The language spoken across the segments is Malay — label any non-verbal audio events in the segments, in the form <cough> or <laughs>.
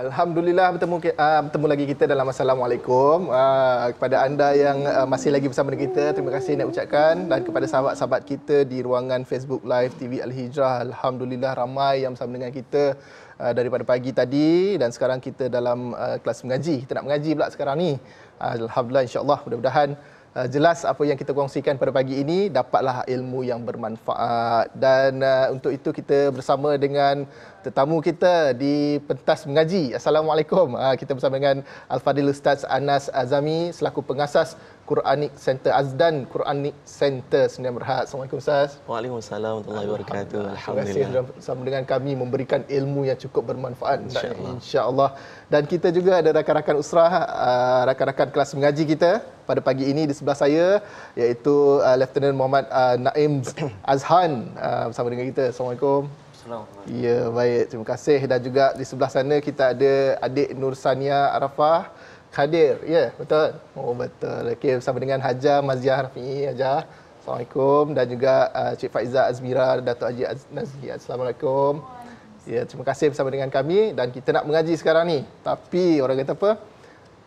Alhamdulillah bertemu uh, bertemu lagi kita dalam Assalamualaikum uh, kepada anda yang uh, masih lagi bersama dengan kita terima kasih nak ucapkan dan kepada sahabat-sahabat kita di ruangan Facebook Live TV Al Hijrah alhamdulillah ramai yang bersama dengan kita uh, daripada pagi tadi dan sekarang kita dalam uh, kelas mengaji kita nak mengaji pula sekarang ni uh, alhamdulillah Insyaallah mudah-mudahan Eh, jelas apa yang kita kongsikan pada pagi ini dapatlah ilmu yang bermanfaat dan uh, untuk itu kita bersama dengan tetamu kita di pentas mengaji. Assalamualaikum. Uh, kita bersama dengan Al Fadil Ustaz Anas Azami selaku pengasas Quranic Center Azdan Quranic Center Sendirian Berhad. Assalamualaikum Ustaz. Waalaikumsalam warahmatullahi wabarakatuh. Alhamdulillah. Terima kasih bersama dengan kami memberikan ilmu yang cukup bermanfaat. InsyaAllah. InsyaAllah. Dan kita juga ada rakan-rakan usrah, uh, rakan-rakan kelas mengaji kita pada pagi ini di sebelah saya iaitu uh, Lieutenant Muhammad uh, Naim <clears throat> Azhan bersama dengan kita. Assalamualaikum. Ya, baik. Terima kasih. Dan juga di sebelah sana kita ada adik Nur Sania Arafah. Khadir. Ya, yeah, betul. Oh, betul. Okey, bersama dengan Haja Maziah Rafi, Haja. Assalamualaikum dan juga uh, Cik Faiza Azmira Datuk Haji Az- Nazli. Assalamualaikum. Ya, yeah, terima kasih bersama dengan kami dan kita nak mengaji sekarang ni. Tapi orang kata apa?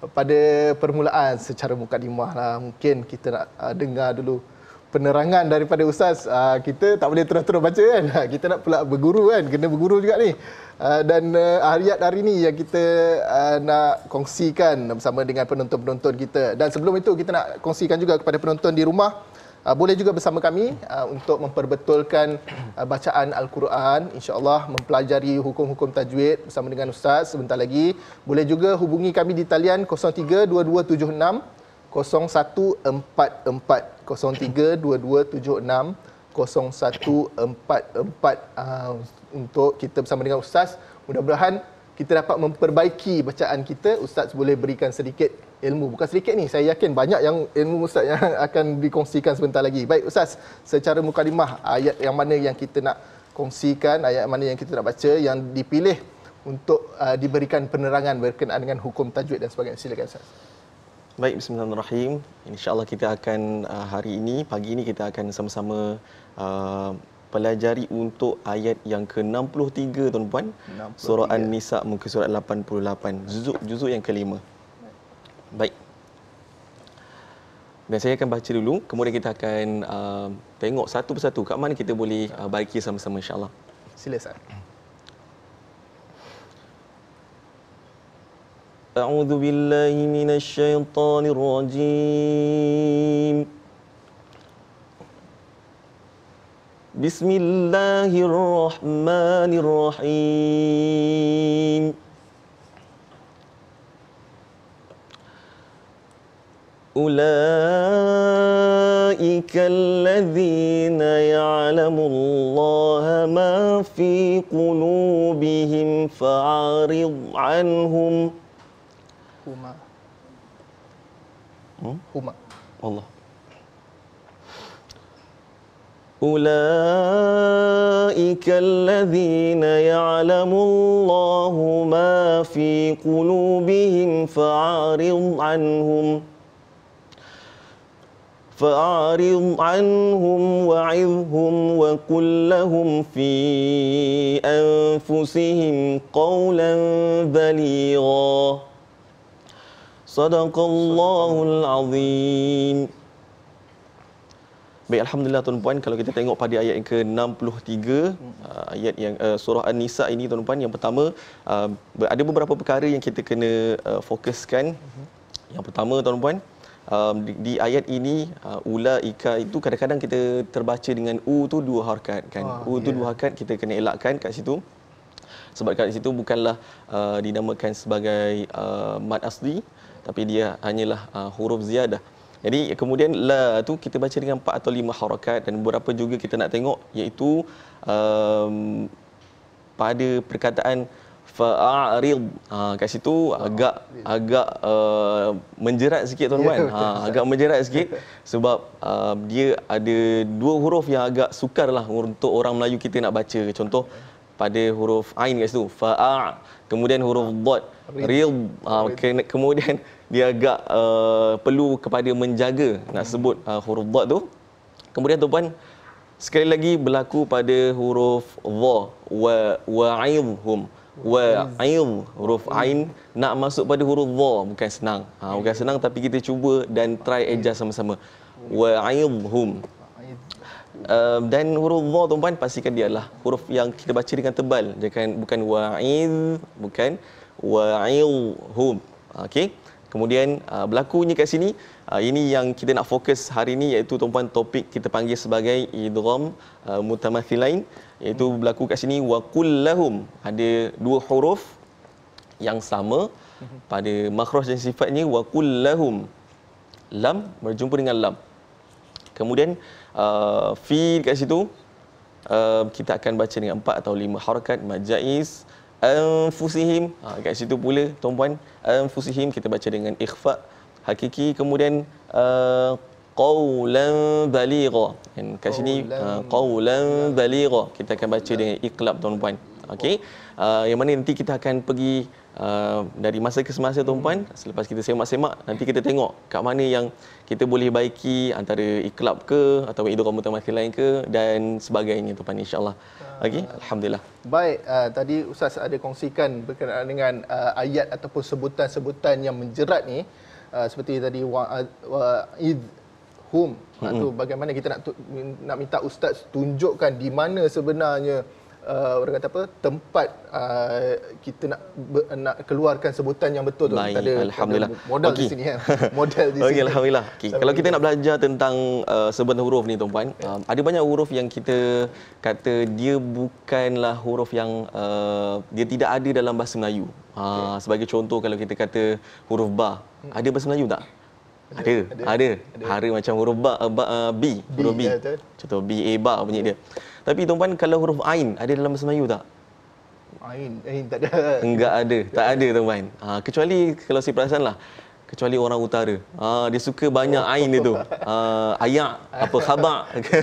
Pada permulaan secara muka mukadimah lah mungkin kita nak uh, dengar dulu penerangan daripada ustaz uh, kita tak boleh terus-terus baca kan <laughs> kita nak pula berguru kan kena berguru juga ni uh, dan uh, ah, ayat hari ni yang kita uh, nak kongsikan bersama dengan penonton-penonton kita dan sebelum itu kita nak kongsikan juga kepada penonton di rumah uh, boleh juga bersama kami uh, untuk memperbetulkan uh, bacaan al-Quran insya-Allah mempelajari hukum-hukum tajwid bersama dengan ustaz sebentar lagi boleh juga hubungi kami di talian 032276 Ah, untuk kita bersama dengan ustaz mudah-mudahan kita dapat memperbaiki bacaan kita ustaz boleh berikan sedikit ilmu bukan sedikit ni saya yakin banyak yang ilmu ustaz yang <laughs> akan dikongsikan sebentar lagi baik ustaz secara mukadimah ayat yang mana yang kita nak kongsikan ayat mana yang kita nak baca yang dipilih untuk uh, diberikan penerangan berkenaan dengan hukum tajwid dan sebagainya silakan ustaz Baik, bismillahirrahmanirrahim. InsyaAllah kita akan uh, hari ini, pagi ini kita akan sama-sama uh, pelajari untuk ayat yang ke-63 tuan-puan. 63. Surah An-Nisa muka surat 88. Juzuk, juzuk yang kelima. Baik. Dan saya akan baca dulu, kemudian kita akan uh, tengok satu persatu kat mana kita boleh uh, baiki sama-sama insyaAllah. Sila, Ustaz. أعوذ بالله من الشيطان الرجيم بسم الله الرحمن الرحيم أولئك الذين يعلم الله ما في قلوبهم فأعرض عنهم ۖ هما هما والله أولئك الذين يعلم الله ما في قلوبهم فأعرض عنهم فأعرض عنهم وعظهم وقل لهم في أنفسهم قولا بليغا Sadaqallahul azim. Baik alhamdulillah tuan-puan kalau kita tengok pada ayat yang ke-63 hmm. uh, ayat yang uh, surah An-Nisa ini tuan-puan yang pertama uh, ada beberapa perkara yang kita kena uh, fokuskan. Hmm. Yang pertama tuan-puan um, di, di ayat ini uh, ika itu kadang-kadang kita terbaca dengan u tu dua harakat kan. Oh, u tu ya. dua harakat kita kena elakkan kat situ. Sebab kat situ bukanlah uh, dinamakan sebagai uh, mad asli tapi dia hanyalah uh, huruf ziyadah. Jadi kemudian la tu kita baca dengan empat atau 5 harakat dan beberapa juga kita nak tengok iaitu um, pada perkataan fa'aril ha kat situ agak agak uh, menjerat sikit tuan-tuan ya, ha agak menjerat sikit sebab uh, dia ada dua huruf yang agak sukarlah untuk orang Melayu kita nak baca contoh pada huruf ain kat situ fa'a kemudian huruf dot real ha, ke, kemudian <laughs> dia agak uh, perlu kepada menjaga nak sebut uh, huruf dot tu kemudian tu pun sekali lagi berlaku pada huruf dha wa wa'idhum wa ain huruf ain nak masuk pada huruf dha bukan senang ha, bukan senang tapi kita cuba dan try adjust sama-sama wa'idhum um, dan huruf dha tuan-tuan pastikan dia lah huruf yang kita baca dengan tebal jangan bukan wa'id bukan wa'il hum. okey kemudian uh, berlakunya kat sini uh, ini yang kita nak fokus hari ini iaitu tuan-tuan topik kita panggil sebagai idgham uh, mutamathilain iaitu berlaku kat sini wa kullahum ada dua huruf yang sama pada makhraj dan sifatnya wa kullahum lam berjumpa dengan lam kemudian uh, fi dekat situ uh, kita akan baca dengan empat atau lima harakat majais anfusihim ha, kat situ pula tuan-puan anfusihim kita baca dengan ikhfa hakiki kemudian uh, qawlan baligha dan kat sini uh, qawlan baligha kita akan baca dengan iqlab tuan-puan okey oh. uh, yang mana nanti kita akan pergi uh, dari masa ke semasa tuan-puan hmm. selepas kita semak-semak nanti kita tengok kat mana yang kita boleh baiki antara iklab ke atau idrom utama lain ke dan sebagainya tuan-puan insyaallah Okay. Ah. Alhamdulillah. Baik, uh, tadi Ustaz ada kongsikan berkenaan dengan uh, ayat ataupun sebutan-sebutan yang menjerat ni. Uh, seperti tadi, idh hum. Mm-hmm. Bagaimana kita nak, nak minta Ustaz tunjukkan di mana sebenarnya uh, orang kata apa tempat uh, kita nak be, nak keluarkan sebutan yang betul tu Baik, tak ada model okay. di sini kan ya. <laughs> model di okay, sini alhamdulillah okay. kalau kita nak belajar tentang uh, sebutan huruf ni tuan-tuan okay. Ya. Um, ada banyak huruf yang kita kata dia bukanlah huruf yang uh, dia tidak ada dalam bahasa Melayu uh, ha, okay. sebagai contoh kalau kita kata huruf ba hmm. ada bahasa Melayu tak ada ada, ada, ada. Hari macam huruf ba, uh, ba b, uh, b huruf b ya, contoh b a e, ba bunyi dia tapi tuan-tuan kalau huruf ain ada dalam bahasa Melayu tak? Ain, ain eh, tak ada. <laughs> Enggak ada. Tak ada tuan-tuan. Ha, kecuali kalau saya perasan lah. Kecuali orang utara. Ha, dia suka banyak ain itu. Ha, ayak, apa khabak.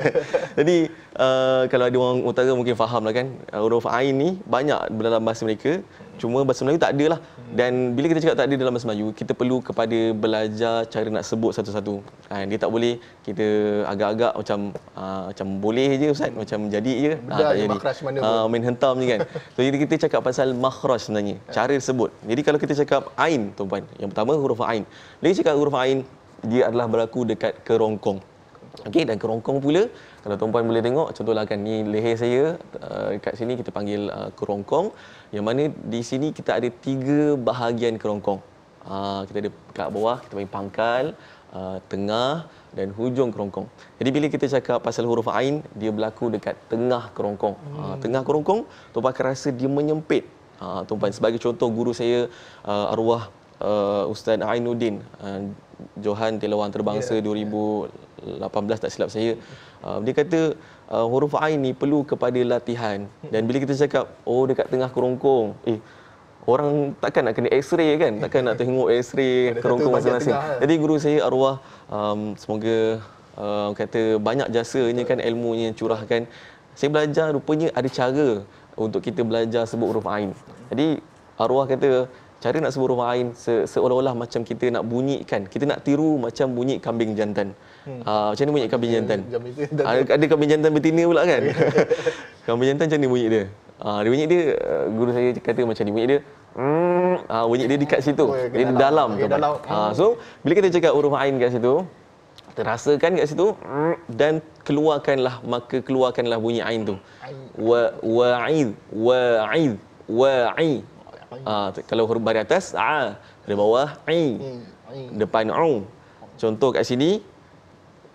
<laughs> Jadi uh, kalau ada orang utara mungkin faham lah kan. Huruf ain ni banyak dalam bahasa mereka. Cuma bahasa Melayu tak ada lah. Dan bila kita cakap tak ada dalam bahasa Melayu, kita perlu kepada belajar cara nak sebut satu-satu. Ha, dia tak boleh kita agak-agak macam ha, macam boleh je Ustaz, macam jadi je. Ha, tak jadi. Mana ha, main hentam je kan. <laughs> so, jadi kita cakap pasal makhraj sebenarnya, cara sebut. Jadi kalau kita cakap Ain, tuan-puan, yang pertama huruf Ain. Bila kita cakap huruf Ain, dia adalah berlaku dekat kerongkong. Okay dan kerongkong pula, kalau tuan-puan boleh tengok, contohlah kan ni leher saya uh, eh, kat sini kita panggil uh, kerongkong. Yang mana di sini kita ada tiga bahagian kerongkong. Uh, kita ada kat bawah kita panggil pangkal, uh, tengah dan hujung kerongkong. Jadi bila kita cakap pasal huruf ain, dia berlaku dekat tengah kerongkong. Uh, tengah kerongkong, tuan-puan akan rasa dia menyempit. Uh, tuan-puan sebagai contoh guru saya uh, arwah uh, Ustaz Ainuddin uh, Johan Telawang Terbangsa 2000 ya, yeah. 18 tak silap saya uh, dia kata uh, huruf ain ni perlu kepada latihan dan bila kita cakap oh dekat tengah kerongkong eh orang takkan nak kena x-ray kan takkan nak tengok x-ray kerongkong macam masing kan? jadi guru saya arwah um, semoga uh, kata banyak jasanya kan ilmunya curahkan saya belajar rupanya ada cara untuk kita belajar sebut huruf ain jadi arwah kata cara nak sebut huruf ain seolah-olah macam kita nak bunyikan kita nak tiru macam bunyi kambing jantan Hmm. Ah uh, macam ni bunyi kambing jantan. Ada ah, ada kambing jantan betina pula kan? <laughs> kambing jantan macam ni bunyi dia. Ah uh, dia bunyi dia uh, guru saya kata macam ni bunyi dia. Mm, ah uh, bunyi dia dekat situ. Oh, ya, dia dalam, dalam okay, Dalam. Uh, so bila kita cakap huruf ain kat situ terasakan kat situ mm, dan keluarkanlah maka keluarkanlah bunyi ain tu. Wa wa'id wa'id wa'i. Ah uh, kalau huruf bari atas a, dari bawah i. Hmm, Depan au. Contoh kat sini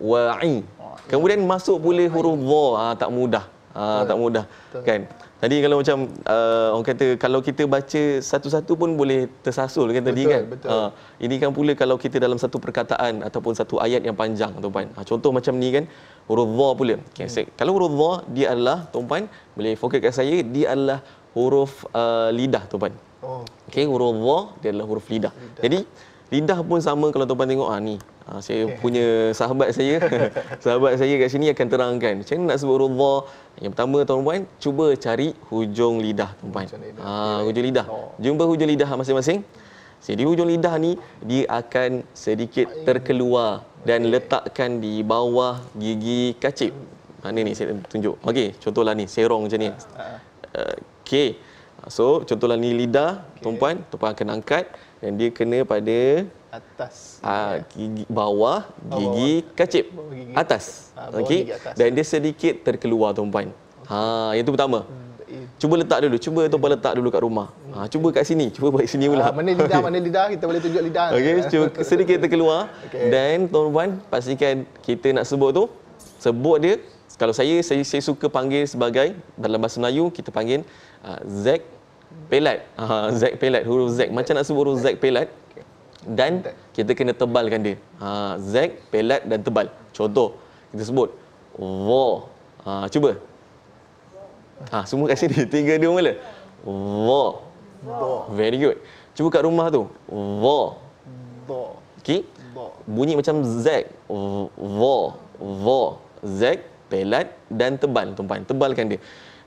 wa'i. Kemudian masuk pula huruf dha ha, tak mudah. Ha, tak mudah kan. Tadi kalau macam uh, orang kata kalau kita baca satu-satu pun boleh tersasul kan tadi betul, kan. Betul. Ha, ini kan pula kalau kita dalam satu perkataan ataupun satu ayat yang panjang tu puan Ha, contoh macam ni kan huruf dha pula. Okay, hmm. so, kalau huruf dha dia adalah tu puan boleh fokus kat saya dia adalah huruf uh, lidah tu puan Oh. Okey huruf dha dia adalah huruf lidah. lidah. Jadi Lidah pun sama kalau tuan-tuan tengok ah ni. Ah saya okay. punya sahabat saya. <laughs> sahabat saya kat sini akan terangkan. Macam nak sebut ridha? Yang pertama tuan-tuan cuba cari hujung lidah tuan-tuan. Ah hujung lidah. Oh. Jumpa hujung lidah masing-masing. Jadi hujung lidah ni dia akan sedikit terkeluar dan letakkan di bawah gigi kacip. Mana ni saya tunjuk. Okey, contohlah ni serong macam ni. Ah, ah. Eh, okey. So contohlah ni lidah okay. tuan-tuan, tuan-tuan akan angkat. Dan dia kena pada atas. Ah ya. gigi bawah gigi bawah, kacip. Gigi, atas. Ha, Okey. Dan dia sedikit terkeluar tuan-puan. Ha yang tu pertama. Hmm, eh. Cuba letak dulu. Cuba tu boleh letak dulu kat rumah. Ha cuba kat sini. Cuba buat sini pula. Ha, mana lidah okay. <laughs> mana lidah kita boleh tunjuk lidah. Okey, <laughs> cuba sedikit terkeluar. Dan okay. tuan-tuan pastikan kita nak sebut tu sebut dia kalau saya saya, saya suka panggil sebagai dalam bahasa Melayu kita panggil uh, Zack Pelat. Ha, Zack Pelat. Huruf Zack. Macam nak sebut huruf Zack Pelat. Dan kita kena tebalkan dia. Ha, Zack, Pelat dan tebal. Contoh. Kita sebut. Wo. Ha, ah, cuba. Ha, semua kat sini. <laughs> Tiga dua mula. Wo. Very good. Cuba kat rumah tu. Wo. Okay. Bunyi macam Zack. Wo. Wo. Zack, Pelat dan tebal. Tumpan. Tebalkan dia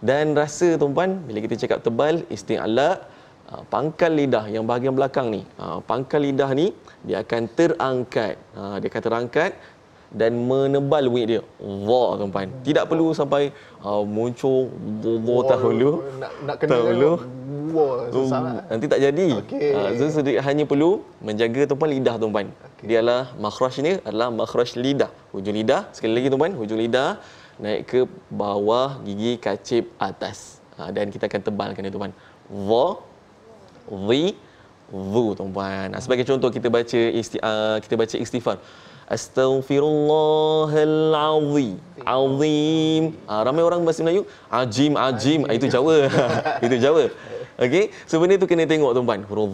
dan rasa tuan-puan bila kita cakap tebal isti'la uh, pangkal lidah yang bahagian belakang ni uh, pangkal lidah ni dia akan terangkat uh, dia akan terangkat dan menebal bunyi dia Allah tuan-puan tidak perlu sampai muncul bobo tahulu nak, nak kena tahulu lah. nanti tak jadi okay. uh, hanya perlu menjaga tuan-puan lidah tuan-puan dia adalah makhraj ni adalah makhraj lidah hujung lidah sekali lagi tuan-puan hujung lidah naik ke bawah gigi kacip atas ha, dan kita akan tebalkan dia tuan va vi vu tuan ha, sebagai contoh kita baca isti, uh, kita baca istighfar Astaghfirullahal azim. Ha, ramai orang bahasa Melayu ajim ajim ha, itu Jawa. <laughs> itu Jawa. Okey, so benda tu kena tengok tuan-tuan. Huruf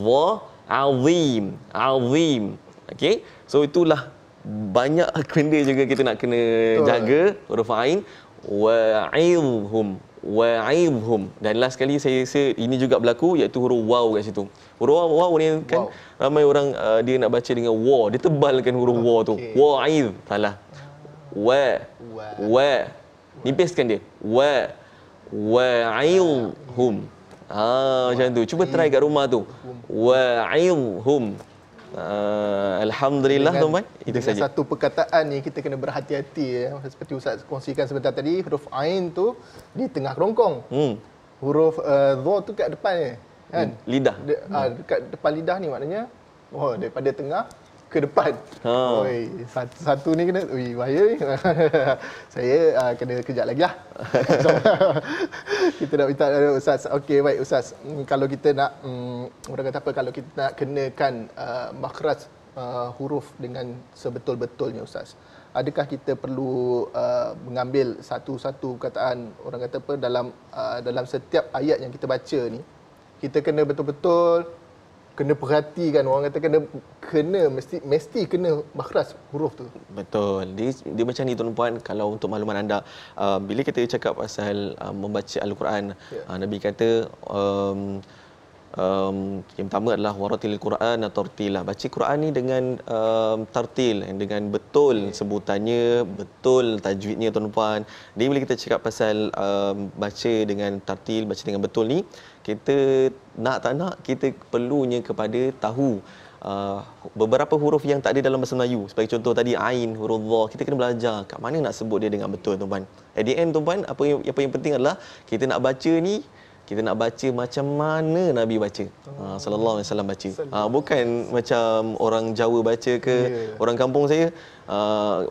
azim, azim. Okey. So itulah banyak <laughs> benda juga kita nak kena Betul. jaga huruf ain wa'idhum wa'idhum dan last sekali, saya rasa ini juga berlaku iaitu huruf waw kat situ huruf waw, waw ni kan wow. ramai orang uh, dia nak baca dengan wa dia tebalkan huruf okay. wa tu wa'idh salah wa wa nipiskan dia wa wa'idhum ah macam tu cuba try kat rumah tu wa'idhum wa. wa. Uh, Alhamdulillah tu mai. Itu saja. Satu perkataan ni kita kena berhati-hati ya. Seperti Ustaz kongsikan sebentar tadi huruf ain tu di tengah kerongkong. Hmm. Huruf uh, dha tu kat depan ni. Kan? Hmm, lidah. De, uh, ah, dekat depan lidah ni maknanya oh daripada tengah ke depan. Ha. Oi, satu, satu ni kena ui bahaya ni. <laughs> Saya uh, kena kejap lagi lah. so, <laughs> kita nak minta uh, ustaz. Okey baik ustaz. Mm, kalau kita nak mm, orang kata apa kalau kita nak kenakan uh, makhraj uh, huruf dengan sebetul-betulnya ustaz. Adakah kita perlu uh, mengambil satu-satu kataan orang kata apa dalam uh, dalam setiap ayat yang kita baca ni kita kena betul-betul kena perhatikan orang kata kena kena mesti mesti kena makhraj huruf tu betul dia, dia macam ni tuan-tuan kalau untuk makluman anda uh, bila kita cakap pasal uh, membaca al-Quran yeah. uh, nabi kata um, um, yang pertama adalah waratil al-Quran atau tartilah baca Quran ni dengan um, tartil dengan betul ya. sebutannya betul tajwidnya tuan-tuan jadi bila kita cakap pasal um, baca dengan tartil baca dengan betul ni kita nak tak nak kita perlunya kepada tahu uh, beberapa huruf yang tak ada dalam bahasa Melayu sebagai contoh tadi ain huruf dha kita kena belajar kat mana nak sebut dia dengan betul tuan-tuan at the end tuan-tuan apa yang apa yang penting adalah kita nak baca ni kita nak baca macam mana Nabi baca. Oh. Ha sallallahu alaihi wasallam baca. Ha, bukan macam orang Jawa baca ke yeah. orang kampung saya ha,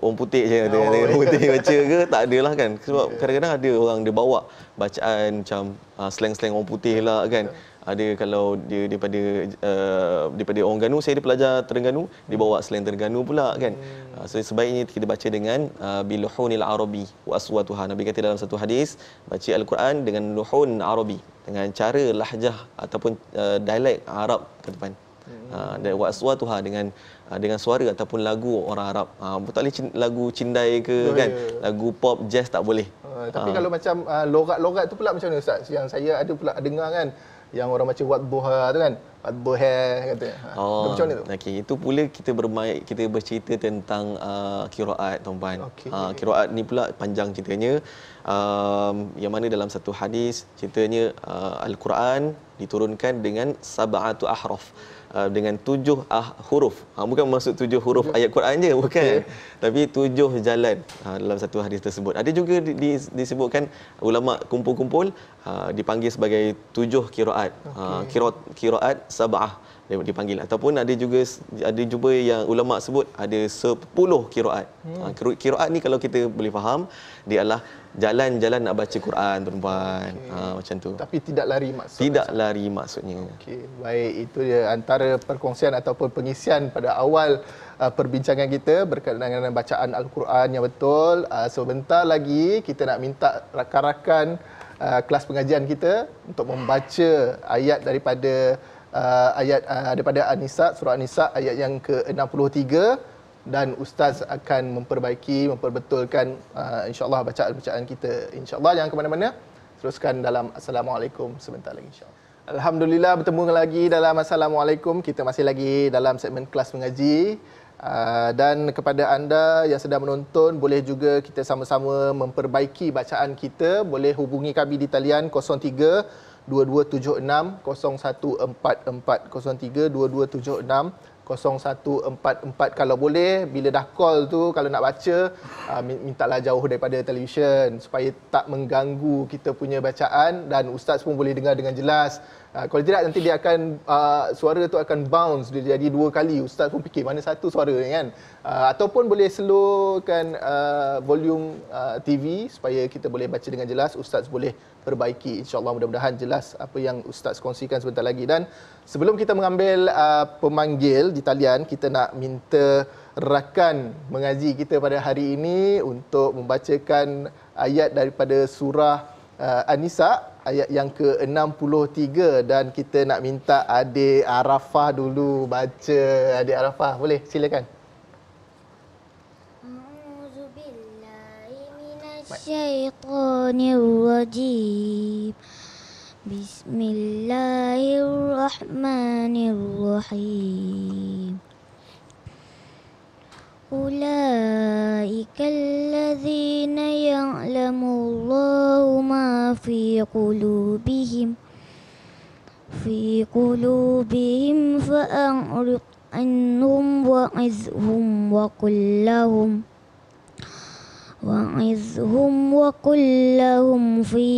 orang putih je kata oh, <laughs> orang ya. putih baca ke tak adalah kan. Sebab yeah. kadang-kadang ada orang dia bawa bacaan macam ha, slang-slang orang putih lah kan. Yeah ada kalau dia daripada uh, daripada orang Ganu saya pelajar Terengganu hmm. dia bawa slang Terengganu pula kan hmm. Ah, so sebaiknya kita baca dengan uh, biluhunil arabi wa waswatuha nabi kata dalam satu hadis baca al-Quran dengan luhun arabi dengan cara lahjah ataupun uh, dialek Arab ke depan hmm. Ah, dan hmm. uh, waswatuha dengan ah, dengan suara ataupun lagu orang Arab uh, tak boleh lagu cindai ke oh, kan yeah. lagu pop jazz tak boleh uh, tapi uh. kalau macam uh, logat-logat tu pula macam mana ustaz yang saya ada pula dengar kan yang orang macam buat buha tu kan buat buha katanya ha. oh, macam mana tu okey itu pula kita bermain kita bercerita tentang uh, kiraat tuan-tuan okay. uh, kiraat ni pula panjang ceritanya um, yang mana dalam satu hadis ceritanya uh, al-Quran diturunkan dengan sab'atu ahraf Uh, dengan tujuh ah, huruf. Ha, bukan maksud tujuh huruf ayat Quran je, bukan. Okay. Ya. Tapi tujuh jalan ha, dalam satu hadis tersebut. Ada juga di, di, disebutkan ulama kumpul-kumpul ha, dipanggil sebagai tujuh kiraat. Okay. Ha, kiraat sab'ah dipanggil ataupun ada juga ada juga yang ulama sebut ada sepuluh qiraat. Hmm. Ha hmm. uh, qiraat ni kalau kita boleh faham dia adalah jalan-jalan nak baca Quran tuan Okay. Ha macam tu. Tapi tidak lari maksudnya. Tidak lari maksudnya. Okey, baik itu dia antara perkongsian ataupun pengisian pada awal uh, perbincangan kita berkaitan dengan bacaan Al-Quran yang betul. Uh, sebentar lagi kita nak minta rakan-rakan uh, kelas pengajian kita untuk membaca ayat daripada uh, ayat uh, daripada An-Nisa surah An-Nisa ayat yang ke-63 dan ustaz akan memperbaiki memperbetulkan uh, insyaallah bacaan-bacaan kita insyaallah yang ke mana-mana teruskan dalam assalamualaikum sebentar lagi insyaallah alhamdulillah bertemu lagi dalam assalamualaikum kita masih lagi dalam segmen kelas mengaji uh, dan kepada anda yang sedang menonton boleh juga kita sama-sama memperbaiki bacaan kita boleh hubungi kami di talian 03 0144 kalau boleh bila dah call tu kalau nak baca ah, mintalah jauh daripada televisyen supaya tak mengganggu kita punya bacaan dan ustaz pun boleh dengar dengan jelas ah, kalau tidak nanti dia akan ah, suara tu akan bounce dia jadi dua kali ustaz pun fikir mana satu suara ni kan uh, ataupun boleh slowkan uh, volume uh, TV supaya kita boleh baca dengan jelas ustaz boleh perbaiki insyaallah mudah-mudahan jelas apa yang ustaz kongsikan sebentar lagi dan sebelum kita mengambil uh, pemanggil di talian kita nak minta rakan mengaji kita pada hari ini untuk membacakan ayat daripada surah uh, an ayat yang ke-63 dan kita nak minta adik Arafah dulu baca adik Arafah boleh silakan الشيطان الرجيم بسم الله الرحمن الرحيم أولئك الذين يعلم الله ما في قلوبهم في قلوبهم فأعرض عنهم وعزهم وقل لهم وعظهم وقل لهم في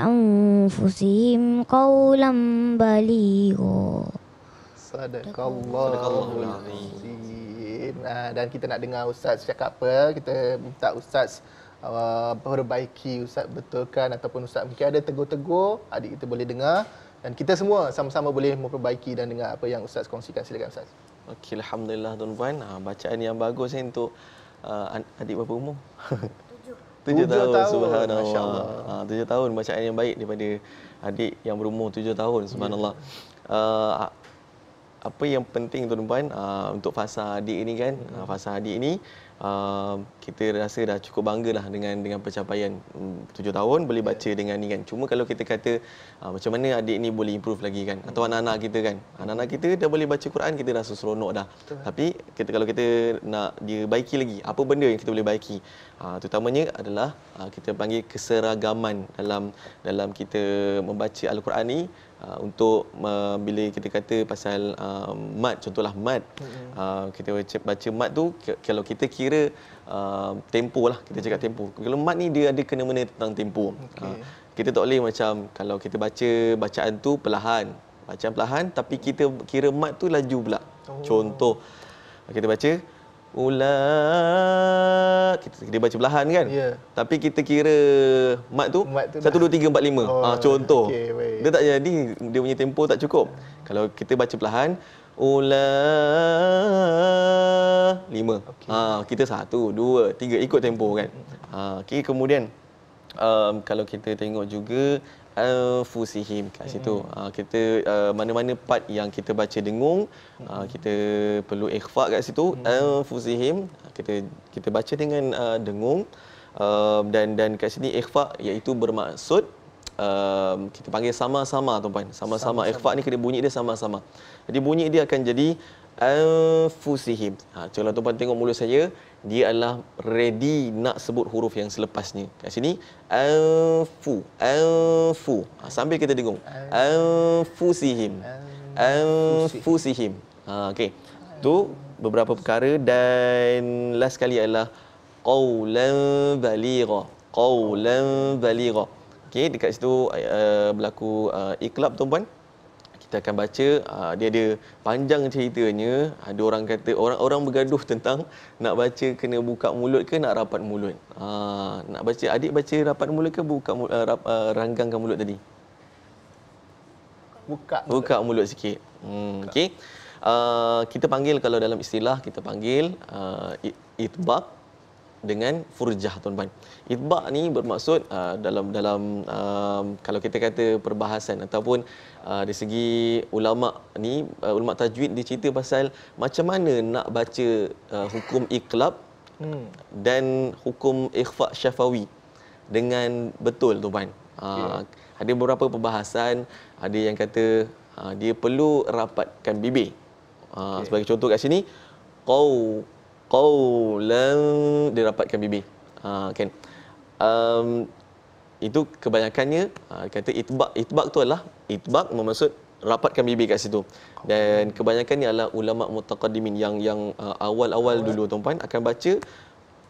أنفسهم قولا بليغا صدق الله العظيم dan kita nak dengar Ustaz cakap apa Kita minta Ustaz uh, perbaiki Ustaz betulkan Ataupun Ustaz mungkin ada tegur-tegur Adik kita boleh dengar Dan kita semua sama-sama boleh memperbaiki Dan dengar apa yang Ustaz kongsikan Silakan Ustaz Okay, Alhamdulillah Tuan Puan uh, ah, Bacaan yang bagus ni untuk uh, adik berapa umur? Tujuh. <laughs> tahun, tahun. subhanallah. Uh, tujuh tahun bacaan yang baik daripada adik yang berumur tujuh tahun ya. subhanallah. Yeah. Uh, apa yang penting tuan-tuan uh, ah, untuk fasa adik ini kan, yeah. uh, fasa adik ini uh, kita rasa dah cukup banggalah dengan dengan pencapaian mm, tujuh tahun boleh baca yeah. dengan ni kan. Cuma kalau kita kata uh, macam mana adik ni boleh improve lagi kan atau yeah. Hmm. anak-anak kita kan. Anak-anak kita dah boleh baca Quran kita rasa seronok dah. Betul. Tapi kita kalau kita nak dia baiki lagi apa benda yang kita boleh baiki? Uh, terutamanya adalah uh, kita panggil keseragaman dalam dalam kita membaca al-Quran ni Uh, untuk uh, bila kita kata pasal uh, mat contohlah mat mm-hmm. uh, kita baca, baca mat tu kalau kita kira kira uh, tempo lah kita cakap tempo. Kelemat ni dia ada kena mengenai tentang tempo. Okay. Uh, ha, kita tak boleh macam kalau kita baca bacaan tu perlahan, bacaan perlahan tapi kita kira mat tu laju pula. Oh. Contoh kita baca ula kita kita baca perlahan kan yeah. tapi kita kira mat tu, mat tu 1 2 3 4 5 oh, ha, contoh okay, dia tak jadi dia punya tempo tak cukup kalau kita baca perlahan ula lima okay. ha ah, kita satu dua tiga ikut tempo kan ha okey kemudian um, kalau kita tengok juga Al-Fusihim uh, kat situ. Okay. Hmm. Uh, kita uh, mana-mana part yang kita baca dengung, uh, kita perlu ikhfa kat situ. Mm. Al-Fusihim, kita kita baca dengan uh, dengung uh, dan dan kat sini ikhfa iaitu bermaksud um, kita panggil sama-sama tuan-puan. Sama-sama ikhfa ni kena bunyi dia sama-sama. Jadi bunyi dia akan jadi anfusihim. Ha, kalau tuan-puan tengok mulut saya, dia adalah ready nak sebut huruf yang selepasnya. Kat sini, anfu, anfu. Ha, sambil kita dengung. Anfusihim. Anfusihim. Ha, okay. Tu beberapa perkara dan last sekali adalah qawlan baligha. Qawlan baligha. Okey, dekat situ uh, berlaku uh, eh, iklab tuan-puan. Kita akan baca uh, dia ada panjang ceritanya. Ada orang kata orang-orang bergaduh tentang nak baca kena buka mulut ke nak rapat mulut. Uh, nak baca adik baca rapat mulut ke buka mulut, uh, rap, uh, ranggangkan mulut tadi. Buka mulut. buka mulut sikit. Hmm okey. Uh, kita panggil kalau dalam istilah kita panggil uh, itbab dengan furjah tuan-tuan. Itba ni bermaksud uh, dalam dalam um, kalau kita kata perbahasan ataupun uh, dari segi ulama ni uh, ulama tajwid dia cerita pasal macam mana nak baca uh, hukum Iklab hmm. dan hukum ikhfa syafawi dengan betul tuan-tuan. Uh, yeah. ada beberapa perbahasan, ada yang kata uh, dia perlu rapatkan bibir. Uh, okay. Ya. sebagai contoh kat sini qau qawlan dia rapatkan bibir ha kan um, itu kebanyakannya ha, kata itbak itbak tu adalah itbak bermaksud rapatkan bibir kat situ dan kebanyakannya adalah ulama mutaqaddimin yang yang uh, awal-awal dulu tuan-tuan akan baca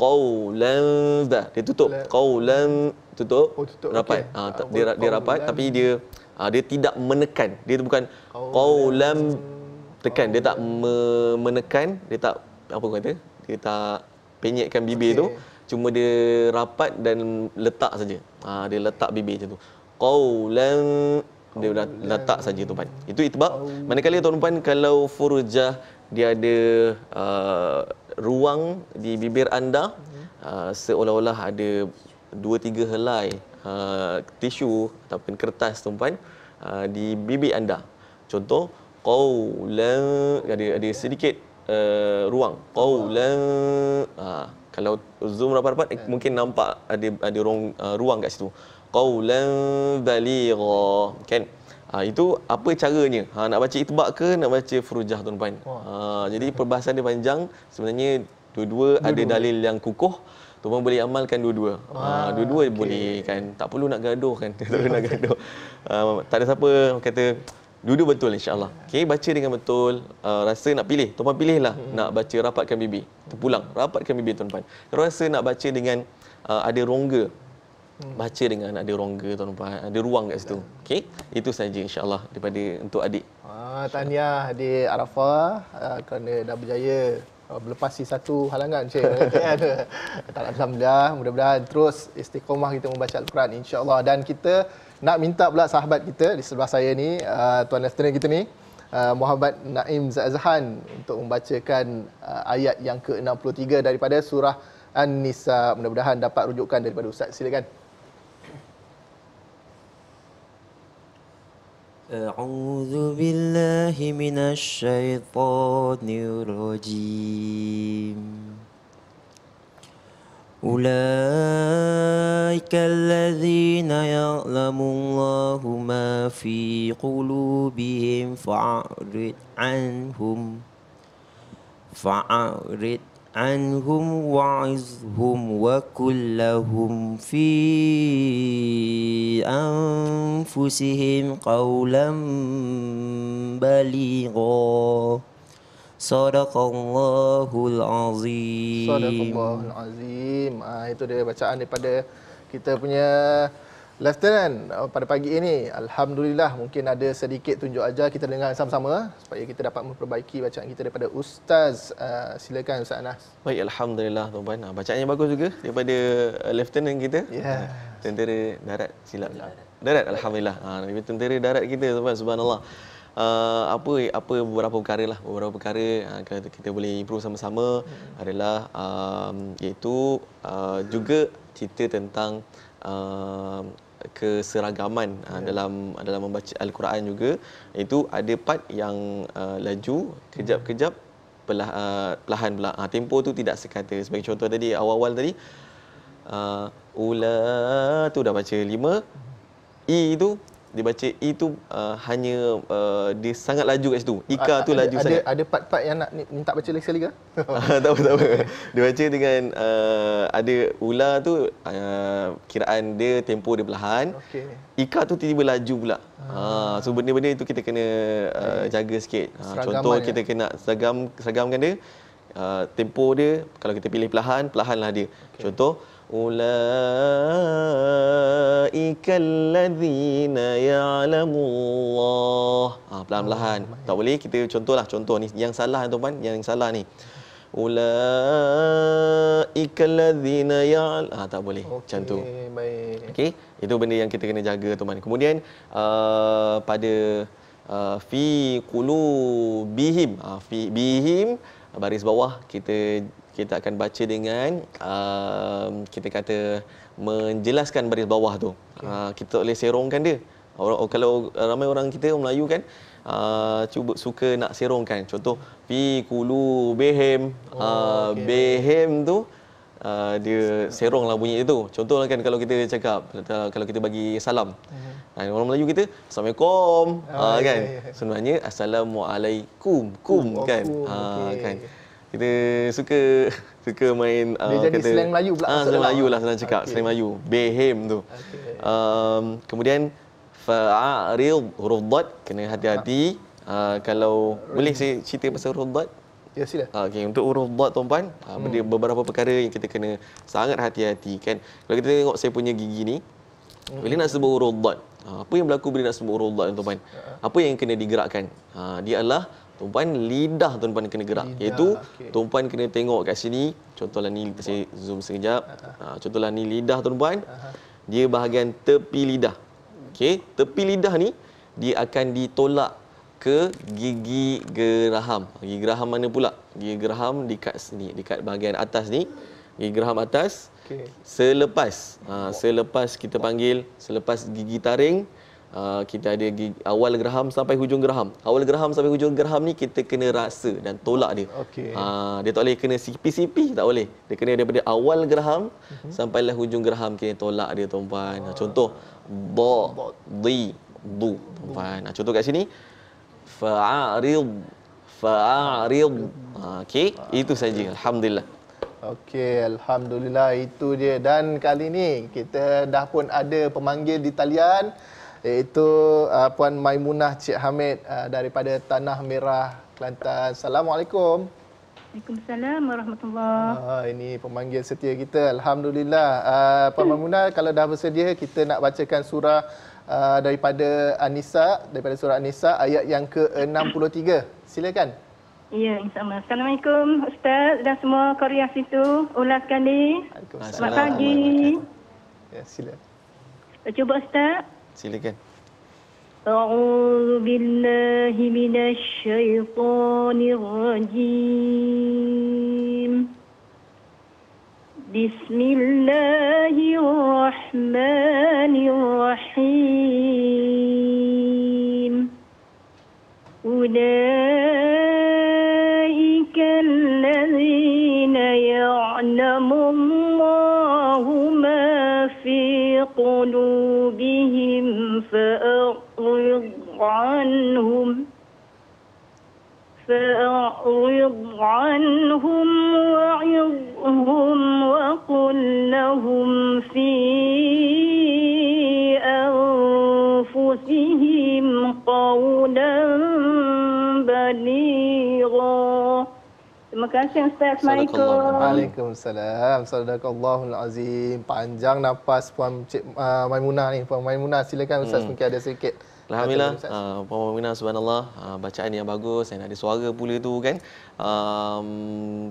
qawlan dha dia tutup qawlan tutup, oh, tutup rapat okay. ha, ah, dia qawlan. dia rapat tapi dia uh, dia tidak menekan dia bukan qawlan tekan dia tak menekan dia tak apa kata dia tak penyekkan bibir okay. tu cuma dia rapat dan letak saja ha dia letak bibir macam tu qaulan dia dah letak saja tu pan itu itibak manakala tuan puan kalau furujah dia ada uh, ruang di bibir anda mhm. uh, seolah-olah ada dua tiga helai uh, tisu ataupun kertas tuan puan uh, di bibir anda contoh qaulan ada ada sedikit uh, ruang. Qaulan. Ha, ah, kalau zoom rapat-rapat eh. mungkin nampak ada ada ruang, uh, ruang kat situ. Qaulan baligha. Kan? Ha, itu apa caranya? Ha, nak baca itibak ke nak baca furujah tuan-tuan? Ha, jadi perbahasan dia panjang. Sebenarnya dua-dua, dua-dua. ada dalil yang kukuh. Tuan boleh amalkan dua-dua. Ah, dua-dua okay. boleh kan. Tak perlu nak gaduh kan. <laughs> tak perlu nak gaduh. Uh, tak ada siapa kata Duduk betul insyaAllah. Hmm. Okay, baca dengan betul. Uh, rasa nak pilih. Tuan Puan pilihlah hmm. nak baca rapatkan bibir. Terpulang. Rapatkan bibir Tuan Puan. Rasa nak baca dengan uh, ada rongga. Hmm. Baca dengan ada rongga Tuan Puan. Ada ruang kat situ. Okay. Itu saja insyaAllah daripada untuk adik. Ah, tahniah adik Arafah uh, kerana dah berjaya melepasi uh, satu halangan cik <laughs> kan <laughs> tak alhamdulillah mudah-mudahan terus istiqomah kita membaca al-Quran insya-Allah dan kita nak minta pula sahabat kita di sebelah saya ni uh, tuan lieutenant kita ni uh, Muhammad Naim Zazhan untuk membacakan uh, ayat yang ke-63 daripada surah An-Nisa mudah-mudahan dapat rujukan daripada ustaz silakan أعوذ بالله من أولئك الذين يعلم الله ما في قلوبهم فأعرض عنهم فأعرض عنهم وعظهم وكن لهم في أنفسهم قولا بليغا Sadaqallahul Azim. Sadaqallahul Azim. Ah itu dia bacaan daripada kita punya Lieutenant uh, pada pagi ini Alhamdulillah mungkin ada sedikit tunjuk ajar kita dengar sama-sama ah, supaya kita dapat memperbaiki bacaan kita daripada Ustaz uh, silakan Ustaz Anas baik Alhamdulillah tuan-tuan ah, bacaannya bagus juga daripada uh, kita yeah. tentera darat silap darat Alhamdulillah ha, daripada tentera darat kita tuan-tuan subhanallah uh, apa apa beberapa perkara lah beberapa perkara uh, kita boleh improve sama-sama hmm. adalah um, iaitu uh, juga cerita tentang uh, keseragaman yeah. uh, ya. dalam dalam membaca al-Quran juga iaitu ada part yang uh, laju kejap-kejap pelah, uh, perlahan pula uh, ah, tempo tu tidak sekata sebagai contoh tadi awal-awal tadi uh, ula tu dah baca lima i tu dia baca E tu uh, hanya uh, dia sangat laju kat situ. Ika tu ada, laju ada, sangat. Ada part-part yang nak minta baca lagi sekali ke? <laughs> Ah, tak apa, tak apa. Dia baca dengan uh, ada ular tu uh, kiraan dia tempo dia perlahan. Okay. Ika tu tiba-tiba laju pula. Ha. Ah. so benda-benda itu kita kena uh, jaga sikit. Uh, contoh lah kita kena seragam, seragamkan dia. Uh, tempo dia, kalau kita pilih perlahan, perlahanlah dia. Okay. Contoh, ulaika alladhina ya'lamu Allah. Ha, perlahan-lahan. Tak boleh kita contohlah contoh ni yang salah tu, tuan yang salah ni. Ulaika alladhina ya'lamu Ah tak boleh. Okay, Macam tu. Baik. Okey, itu benda yang kita kena jaga tuan-tuan. Kemudian uh, pada uh, fi qulubihim, ah fi bihim baris bawah kita kita akan baca dengan uh, kita kata menjelaskan baris bawah tu. Okay. Uh, ah, kita tak boleh serongkan dia. Orang oh, kalau ramai orang kita orang Melayu kan uh, cuba suka nak serongkan. Contoh pi kulu behem ah, oh, uh, okay. behem tu Ah, dia serong lah bunyi itu. Contohlah kan kalau kita cakap, kalau kita bagi salam. Uh-huh. Orang Melayu kita, Assalamualaikum. Oh, uh, kan? Yeah, yeah. Sebenarnya, Assalamualaikum. Kum, oh, kan? Oh, kum. Uh, kan? Kita suka <laughs> suka main uh, Dia jadi slang Melayu pula ah, Slang Melayu lah senang cakap okay. Slang Melayu Behem tu okay. um, Kemudian Fa'a'ril huruf dot Kena hati-hati uh, Kalau Boleh saya cerita pasal huruf dot Ya, sila. Ah, okay, untuk huruf buat tuan-puan, ah, hmm. ada beberapa perkara yang kita kena sangat hati-hati kan. Kalau kita tengok saya punya gigi ni, hmm. bila nak sebut huruf dad, ah, apa yang berlaku bila nak sebut huruf dad tuan-puan? Ya. Apa yang kena digerakkan? Ha, dia adalah tuan-puan lidah tuan-puan kena gerak. Lidah, iaitu okay. tuan-puan kena tengok kat sini, contohlah ni saya zoom sekejap. Ha, contohlah ni lidah tuan-puan. Dia bahagian tepi lidah. okay? tepi lidah ni dia akan ditolak ke gigi geraham. Gigi geraham mana pula? Gigi geraham di dekat sini, dekat bahagian atas ni. Gigi geraham atas. Okay. Selepas ha, selepas kita panggil selepas gigi taring Uh, kita ada gigi, awal geraham sampai hujung geraham. Awal geraham sampai hujung geraham ni kita kena rasa dan tolak dia. Okay. Uh, ha, dia tak boleh kena sipi-sipi, tak boleh. Dia kena daripada awal geraham uh-huh. sampailah hujung geraham kita tolak dia tuan-puan. Uh. Contoh, do, di, du tuan-puan. Contoh kat sini, fa'arid fa'arid okey itu saja alhamdulillah okey alhamdulillah itu dia dan kali ni kita dah pun ada pemanggil di talian iaitu uh, puan Maimunah Cik Hamid uh, daripada Tanah Merah Kelantan assalamualaikum Waalaikumsalam, warahmatullahi ah, Ini pemanggil setia kita. Alhamdulillah. Uh, Puan Mamunah, kalau dah bersedia, kita nak bacakan surah uh, daripada Anissa daripada surah Anissa ayat yang ke-63. Silakan. Ya, sama. Assalamualaikum Ustaz dan semua Korea situ. Ulas Kandi. Selamat pagi. Ya, sila. Cuba Ustaz. Silakan. أعوذ بالله من الشيطان الرجيم. بسم الله الرحمن الرحيم أولئك الذين يعلم الله ما في قلوبهم فأعرض عنهم فأعرض عنهم وعظهم وقل لهم في أنفسهم قولا بليغا Terima kasih Ustaz Assalamualaikum. Waalaikumsalam. Assalamualaikum Azim. Panjang nafas Puan Cik uh, Maimunah ni. Puan Maimunah silakan Ustaz hmm. mungkin ada sedikit Alhamdulillah. Ah, puan Puan Minah, subhanallah. Ah, bacaan yang bagus dan ada suara pula tu kan. Um,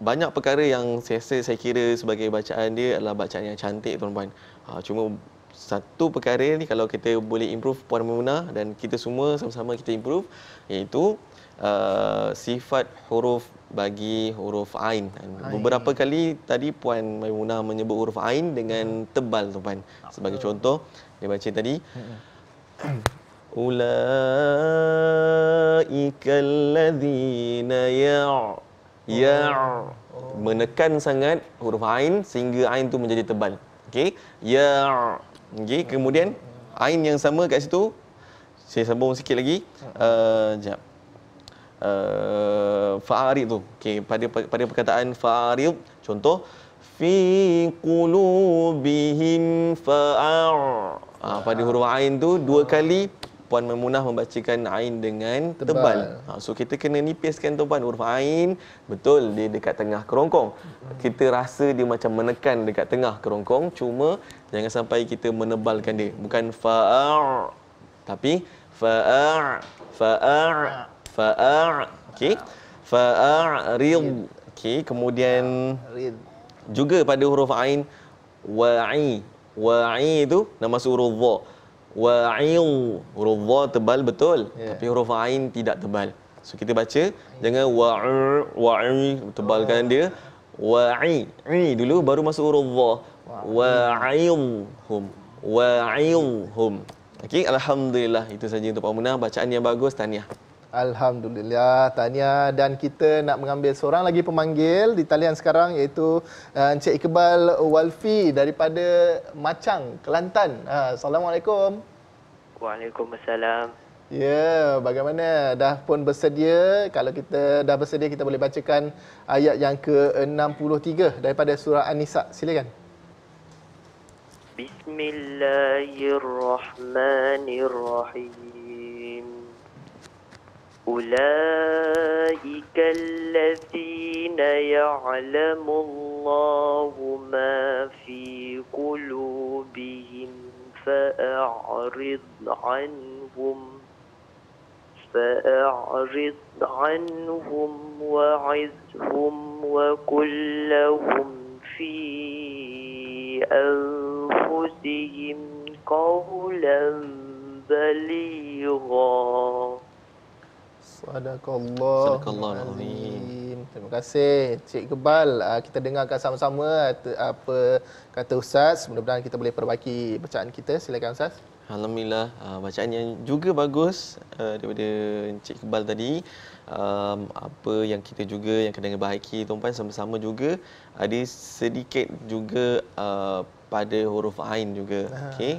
banyak perkara yang saya, saya kira sebagai bacaan dia adalah bacaan yang cantik tuan-tuan. Ah, cuma satu perkara ni kalau kita boleh improve Puan Mamuna dan kita semua sama-sama kita improve iaitu uh, sifat huruf bagi huruf ain. ain. Beberapa kali tadi Puan Mamuna menyebut huruf ain dengan tebal tuan-tuan. Sebagai contoh dia baca tadi. Hmm ulaikal ladzina ya-, ya menekan sangat huruf ain sehingga ain tu menjadi tebal okey ya okey kemudian ain yang sama kat situ saya sambung sikit lagi a uh, uh, tu okey pada pada perkataan fa'arid contoh fi qulubihim fa'ar ha, pada huruf ain tu dua kali puan memunah membacakan ain dengan tebal. tebal. Ha, so kita kena nipiskan tu puan huruf ain betul dia dekat tengah kerongkong. Kita rasa dia macam menekan dekat tengah kerongkong cuma jangan sampai kita menebalkan dia. Bukan fa'ar tapi fa'ar fa'ar fa'ar okey. Fa'ar rid. Okey, kemudian rid. Juga pada huruf ain wa'i wa'idu nama suruh dha wa'il huruf dha tebal betul yeah. tapi huruf ain tidak tebal so kita baca jangan wa'u wa'i tebalkan oh. dia wa'i i dulu baru masuk huruf dha wa'ayum wa'ayum hum okey alhamdulillah itu saja untuk pemunah bacaan yang bagus tahniah Alhamdulillah, Tania dan kita nak mengambil seorang lagi pemanggil di talian sekarang iaitu uh, Encik Iqbal Walfi daripada Macang, Kelantan. Ha, Assalamualaikum. Waalaikumsalam. Ya, bagaimana? Dah pun bersedia. Kalau kita dah bersedia, kita boleh bacakan ayat yang ke-63 daripada surah An-Nisa. Silakan. Bismillahirrahmanirrahim. أولئك الذين يعلم الله ما في قلوبهم فأعرض عنهم فأعرض عنهم وعزهم وقل لهم في أنفسهم قولا بليغا Sadakallah. Sadakallah. Amin. Terima kasih Cik Kebal. Ah, kita dengarkan sama-sama ah, apa kata Ustaz. Mudah-mudahan kita boleh perbaiki bacaan kita. Silakan Ustaz. Alhamdulillah. Ah, bacaan yang juga bagus daripada Cik Kebal tadi. Um, apa yang kita juga yang kena baiki tuan-tuan sama-sama juga ada sedikit juga uh, pada huruf ain juga okey okay.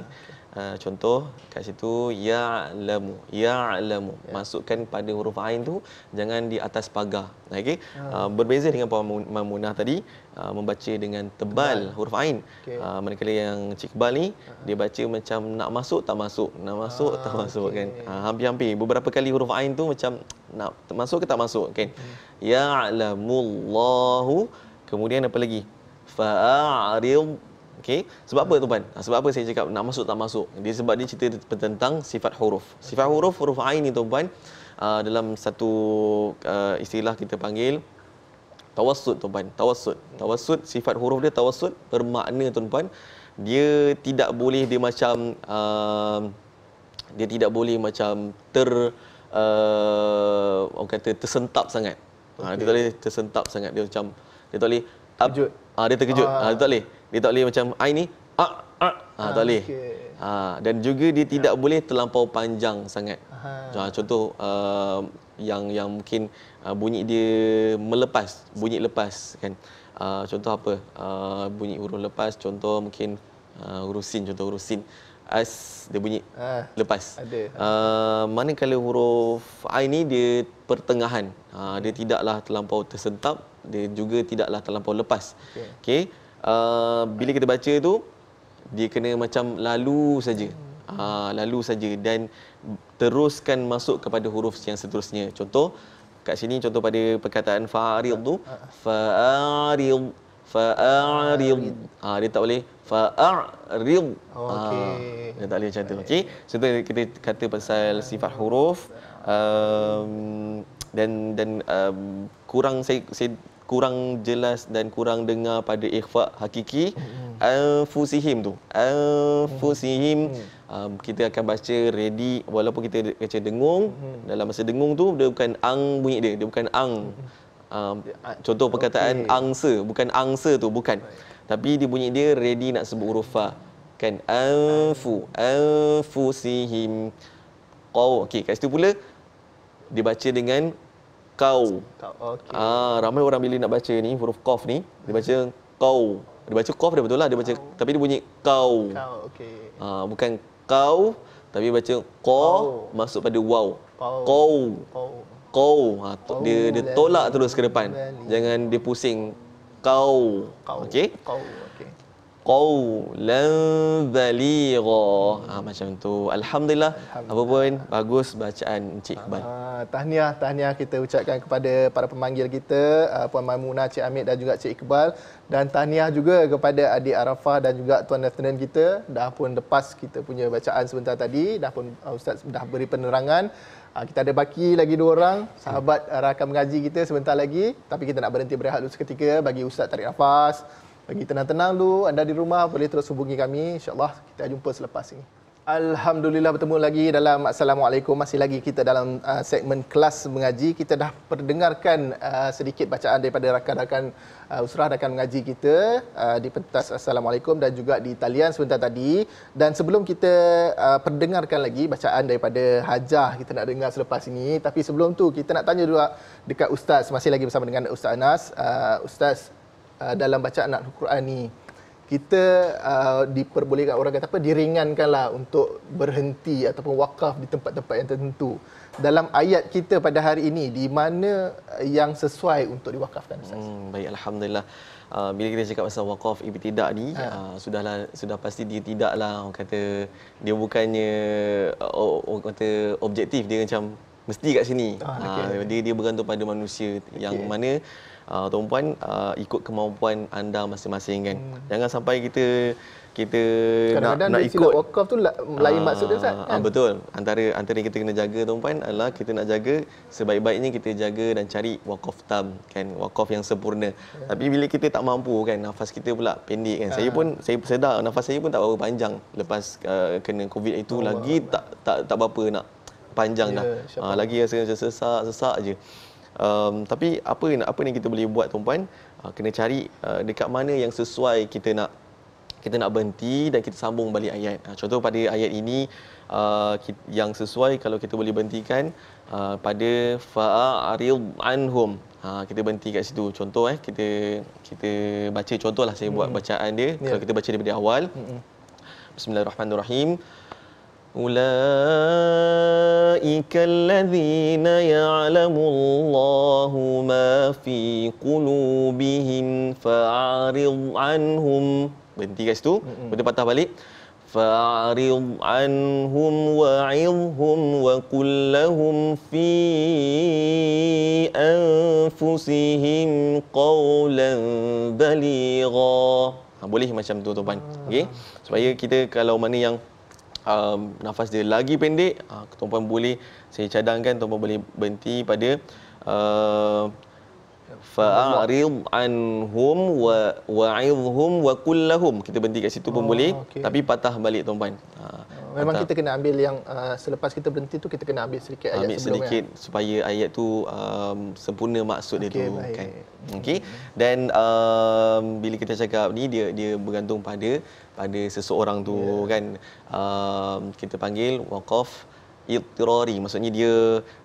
Ah, contoh kat situ ya lamu ya lamu ya. masukkan pada huruf ain tu jangan di atas pagar okey ya. uh, berbeza dengan puan mamunah tadi uh, membaca dengan tebal, tebal. huruf ain okay. uh, manakala yang cik Bali uh-huh. Ya. dia baca macam nak masuk tak masuk nak masuk ah, tak masuk kan uh, hampir-hampir beberapa kali huruf ain tu macam nak masuk ke tak masuk kan okay. Hmm. ya lamullahu kemudian apa lagi fa'rid Okay, Sebab apa tuan? Ha, sebab apa saya cakap nak masuk tak masuk? Dia sebab dia cerita tentang sifat huruf. Sifat huruf huruf ain ni tuan uh, ha, dalam satu uh, istilah kita panggil tawassut tuan. Tawassut. Tawassut sifat huruf dia tawassut bermakna tuan dia tidak boleh dia macam uh, dia tidak boleh macam ter uh, orang kata tersentap sangat. Okay. Ha, dia tak boleh tersentap sangat. Dia macam dia tak boleh terkejut. Ah, dia terkejut. Ah. Ah, dia tak boleh. Dia tak boleh macam ai ni. Ah, ah. Ah, tak boleh. Ah, okay. Ah, dan juga dia tidak ah. boleh terlampau panjang sangat. Ah. Contoh uh, yang yang mungkin uh, bunyi dia melepas, bunyi lepas kan. Uh, contoh apa? Uh, bunyi huruf lepas, contoh mungkin uh, huruf sin, contoh huruf sin as dia bunyi ha, lepas. Ada. Uh, manakala huruf i ni dia pertengahan. Uh, dia tidaklah terlampau tersentap, dia juga tidaklah terlampau lepas. Okey. Okay. Uh, ah, bila kita baca tu dia kena macam lalu saja. Uh, lalu saja dan teruskan masuk kepada huruf yang seterusnya. Contoh kat sini contoh pada perkataan fa'ril tu ha. fa'ril fa'arid. Ha, dia tak boleh fa'arid. Oh, okey. Ha, dia tak boleh macam tu. Okey. So tu kita kata pasal sifat huruf um, dan dan um, kurang saya, saya kurang jelas dan kurang dengar pada ikhfa hakiki mm-hmm. anfusihim tu anfusihim mm-hmm. um, kita akan baca ready walaupun kita baca dengung mm-hmm. dalam masa dengung tu dia bukan ang bunyi dia dia bukan ang Um, contoh perkataan okay. angsa bukan angsa tu bukan tapi dia bunyi dia ready nak sebut huruf fa kan anfu sihim kau, okey kat situ pula dibaca dengan kau okay. ah ramai orang bila nak baca ni huruf qaf ni dibaca kau dibaca qaf dia betul lah dia baca kau. tapi dia bunyi kau kau okey ah bukan kau tapi baca kau masuk pada waw kau kau ha, dia dia tolak terus ke depan jangan dia pusing kau okey kau Qaw lan zaliqa ha, Macam tu Alhamdulillah. Alhamdulillah Apa pun Bagus bacaan Encik Iqbal ah, Tahniah Tahniah kita ucapkan kepada Para pemanggil kita ah, Puan Maimunah Cik Amir dan juga Cik Iqbal Dan tahniah juga kepada Adik Arafah Dan juga Tuan Lieutenant kita Dah pun lepas kita punya bacaan sebentar tadi Dah pun ah, Ustaz dah beri penerangan Ah, kita ada baki lagi dua orang sahabat ah, rakan mengaji kita sebentar lagi tapi kita nak berhenti berehat dulu seketika bagi ustaz tarik nafas bagi tenang-tenang dulu anda di rumah boleh terus hubungi kami insyaallah kita jumpa selepas ini Alhamdulillah bertemu lagi dalam Assalamualaikum masih lagi kita dalam uh, segmen kelas mengaji kita dah perdengarkan uh, sedikit bacaan daripada rakan-rakan uh, usrah rakan mengaji kita uh, di pentas Assalamualaikum dan juga di talian sebentar tadi dan sebelum kita uh, perdengarkan lagi bacaan daripada Hajah kita nak dengar selepas ini tapi sebelum tu kita nak tanya dulu dekat ustaz masih lagi bersama dengan ustaz Anas uh, ustaz uh, dalam bacaan Al-Quran ni kita uh, diperbolehkan orang kata apa diringankanlah untuk berhenti ataupun wakaf di tempat-tempat yang tertentu dalam ayat kita pada hari ini di mana uh, yang sesuai untuk diwakafkan ustaz. Hmm, baik alhamdulillah. Uh, bila kita cakap pasal wakaf ibtidak ni ha. uh, sudahlah sudah pasti dia tidaklah orang kata dia bukannya uh, orang kata objektif dia macam mesti kat sini. Oh, okay. uh, dia dia bergantung pada manusia okay. yang mana uh, ah, tuan puan uh, ah, ikut kemampuan anda masing-masing kan. Hmm. Jangan sampai kita kita Kadang-kadang nak, nak ikut wakaf tu lain uh, maksud dia Ustaz. Kan? Uh, betul. Antara antara kita kena jaga tuan puan adalah kita nak jaga sebaik-baiknya kita jaga dan cari wakaf tam kan wakaf yang sempurna. Yeah. Tapi bila kita tak mampu kan nafas kita pula pendek kan. Uh. Saya pun saya sedar nafas saya pun tak berapa panjang lepas uh, kena covid itu oh, lagi Allah. tak tak tak apa nak panjang yeah, dah. Uh, lagi rasa macam sesak-sesak aje um, tapi apa yang apa yang kita boleh buat tuan-puan uh, kena cari uh, dekat mana yang sesuai kita nak kita nak berhenti dan kita sambung balik ayat uh, contoh pada ayat ini uh, kita, yang sesuai kalau kita boleh berhentikan uh, pada fa'aril anhum Ha, kita berhenti kat situ contoh eh kita kita baca contohlah saya hmm buat bacaan dia yeah. kalau kita baca daripada awal hmm bismillahirrahmanirrahim أولئك الذين يعلم الله ما في قلوبهم فأعرض عنهم berhenti guys tu, mm patah balik fa'rid عنهم wa'idhhum wa qul lahum fi anfusihim qawlan boleh macam tu tuan mm Okay. Mm-hmm. supaya kita kalau mana yang um, nafas dia lagi pendek uh, tuan-puan boleh saya cadangkan tuan-puan boleh berhenti pada uh, fa'rid anhum wa wa'idhhum wa kullahum kita berhenti kat situ pun oh, boleh tapi patah balik tuan-puan ah, Memang Entah. kita kena ambil yang uh, selepas kita berhenti tu kita kena ambil sedikit ayat ambil sebelum ya? sedikit kan? supaya ayat tu um, sempurna maksud okay, dia tu kan. Okey. Dan um, bila kita cakap ni dia dia bergantung pada pada seseorang tu yeah. kan uh, kita panggil waqaf iktirari maksudnya dia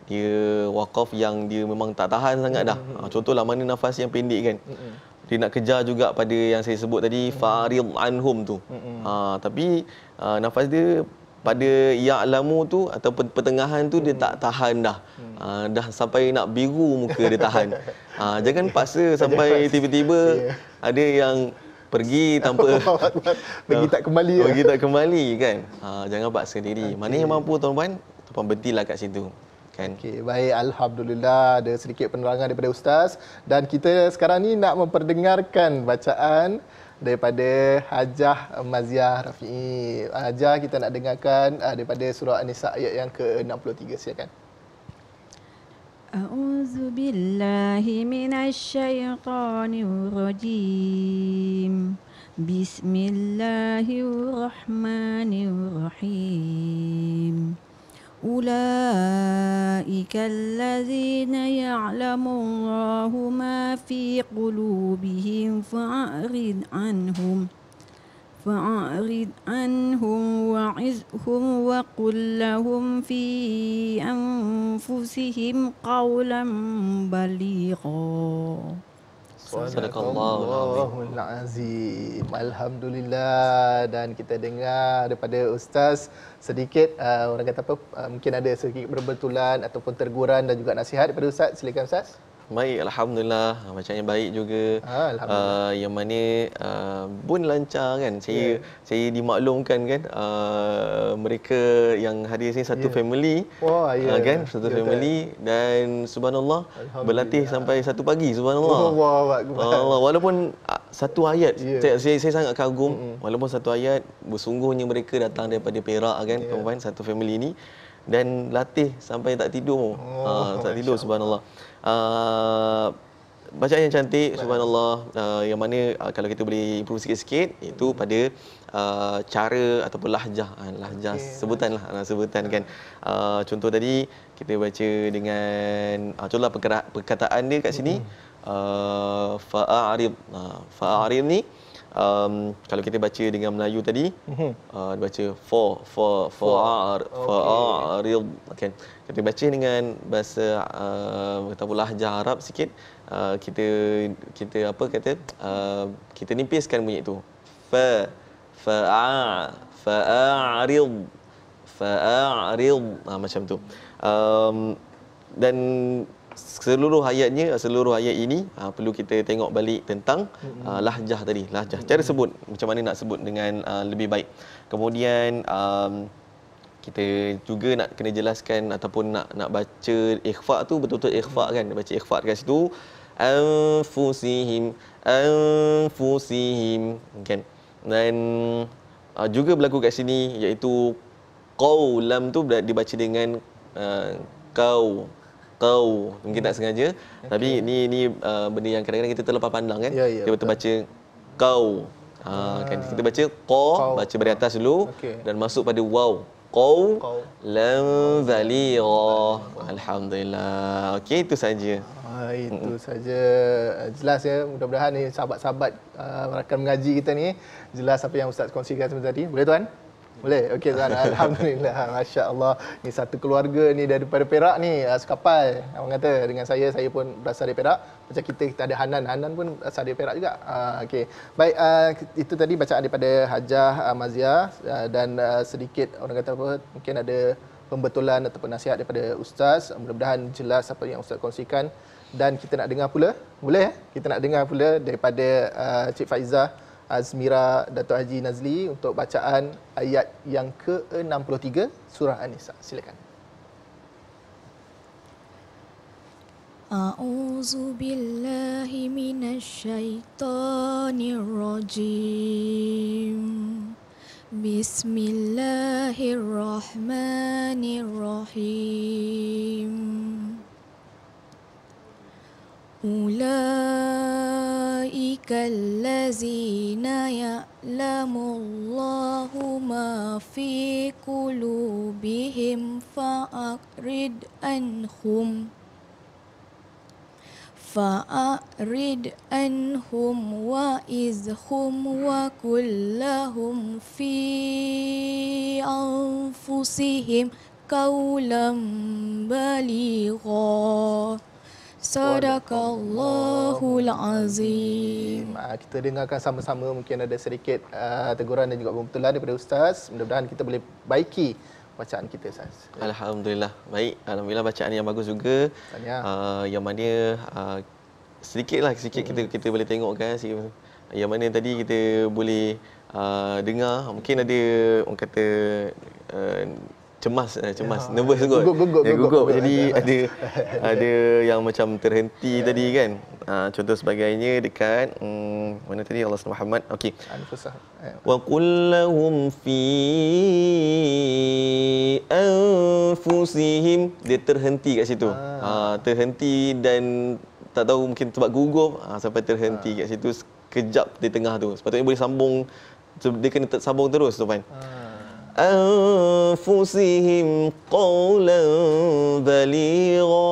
dia waqaf yang dia memang tak tahan sangat dah mm-hmm. ha, contohlah mana nafas yang pendek kan mm-hmm. dia nak kejar juga pada yang saya sebut tadi mm-hmm. farid anhum tu mm-hmm. ha, tapi uh, nafas dia pada ya'lamu tu atau pertengahan tu mm-hmm. dia hmm. tak tahan dah mm-hmm. ha, dah sampai nak biru muka dia tahan <laughs> ha, jangan paksa sampai tiba-tiba yeah. ada yang pergi <laughs> tanpa pergi tak kembali ya. pergi tak kembali kan ha, jangan paksa sendiri okay. mana yang mampu tuan-tuan tuan-tuan kat situ kan okey baik alhamdulillah ada sedikit penerangan daripada ustaz dan kita sekarang ni nak memperdengarkan bacaan daripada Hajah Maziah Rafi'i. Hajah kita nak dengarkan ah, daripada surah An-Nisa ayat yang ke-63 silakan. أعوذ بالله من الشيطان الرجيم بسم الله الرحمن الرحيم أولئك الذين يعلم الله ما في قلوبهم فأعرض عنهم ۖ فأعرض عنهم وعزهم وقل لهم في أنفسهم قولا بليغا Sadaqallah Allah al Alhamdulillah Dan kita dengar daripada Ustaz Sedikit uh, orang kata apa uh, Mungkin ada sedikit berbetulan Ataupun terguran dan juga nasihat daripada Ustaz Silakan Ustaz Baik, Alhamdulillah. Ah, Macamnya baik juga. Ah, Alhamdulillah. Uh, yang mana uh, pun lancar kan. Saya yeah. saya dimaklumkan kan. Uh, mereka yang hadir sini satu yeah. family. Wah, ya. Yeah. Uh, kan? Satu yeah, family. That. Dan subhanallah, berlatih sampai satu pagi. Subhanallah. Oh, Allah, walaupun satu ayat. Yeah. Saya, saya sangat kagum. Mm-hmm. Walaupun satu ayat, bersungguhnya mereka datang daripada Perak kan. Yeah. Satu family ini. Dan latih sampai tak tidur. Oh, uh, tak tidur, insya'Allah. subhanallah. Ah, bacaan yang cantik subhanallah uh, yang mana uh, kalau kita boleh improve sikit-sikit itu pada uh, cara ataupun lahjah uh, lahjah okay. sebutan lah uh, sebutan hmm. kan uh, contoh tadi kita baca dengan uh, contohlah perkataan dia kat sini hmm. uh, fa'arid uh, fa'arid ni hmm um, kalau kita baca dengan Melayu tadi mhm. uh, dia baca for for for for, for okay. Ar, real okay. kita baca dengan bahasa uh, kata lahjah Arab sikit uh, kita kita apa kata uh, kita nipiskan bunyi itu fa fa fa real fa real ha, ah, macam tu um, dan seluruh ayatnya seluruh ayat ini uh, perlu kita tengok balik tentang mm-hmm. uh, lahjah tadi lahjah cara sebut macam mana nak sebut dengan uh, lebih baik kemudian um, kita juga nak kena jelaskan ataupun nak nak baca ikhfa tu betul-betul ikhfa kan baca ikhfa dekat situ anfusihim anfusihim kan dan uh, juga berlaku kat sini iaitu qaulam tu dibaca dengan uh, kau kau, mungkin tak hmm. sengaja okay. tapi ni ni uh, benda yang kadang-kadang kita terlepas pandang kan yeah, yeah, kita betul baca qau ha ah, ah. kan kita baca qa baca dari atas dulu okay. dan masuk pada waw qau lam zaliha alhamdulillah okey itu saja Uh, itu saja jelas ya mudah-mudahan ni sahabat-sahabat uh, rakan mengaji kita ni jelas apa yang ustaz kongsikan tadi boleh tuan boleh. Okey tuan. <laughs> Alhamdulillah. Masya Allah. Ini satu keluarga ni daripada Perak ni. Ah, Sekapai. Abang kata dengan saya, saya pun berasal dari Perak. Macam kita, kita ada Hanan. Hanan pun berasal dari Perak juga. Ah, okey. Baik. Ah, itu tadi bacaan daripada Hajah Mazia. Dan sedikit orang kata apa, mungkin ada pembetulan ataupun nasihat daripada Ustaz. Mudah-mudahan jelas apa yang Ustaz kongsikan. Dan kita nak dengar pula. Boleh? Eh? Kita nak dengar pula daripada Cik Faizah. Faizah. Azmira Dato' Haji Nazli untuk bacaan ayat yang ke-63 surah An-Nisa. Silakan. A'udzu billahi minasyaitonir rajim. Bismillahirrahmanirrahim. أولئك الذين يعلم الله ما في قلوبهم فأعرض عنهم فأعرض عنهم وإذهم وقل لهم في أنفسهم قولا بليغا Sadaqallahul Azim. Ah, kita dengarkan sama-sama mungkin ada sedikit uh, teguran dan juga pembetulan daripada Ustaz. Mudah-mudahan kita boleh baiki bacaan kita Ustaz. Alhamdulillah. Baik. Alhamdulillah bacaan yang bagus juga. Uh, yang mana uh, lah sedikit hmm. kita kita boleh tengok kan. Yang mana tadi kita boleh uh, dengar mungkin ada orang kata cemas eh, cemas ya. nervous kot gugup gugup, ya, gugup. gugup. jadi <laughs> ada ada yang macam terhenti ya. tadi kan ha, contoh sebagainya dekat hmm, mana tadi Allah Subhanahu Muhammad okey ya. wa qul fi anfusihim dia terhenti kat situ ah. ha. terhenti dan tak tahu mungkin sebab gugup ha, sampai terhenti ha. kat situ kejap di tengah tu sepatutnya boleh sambung dia kena sambung terus tu kan ha anfusihim qawlan baligha.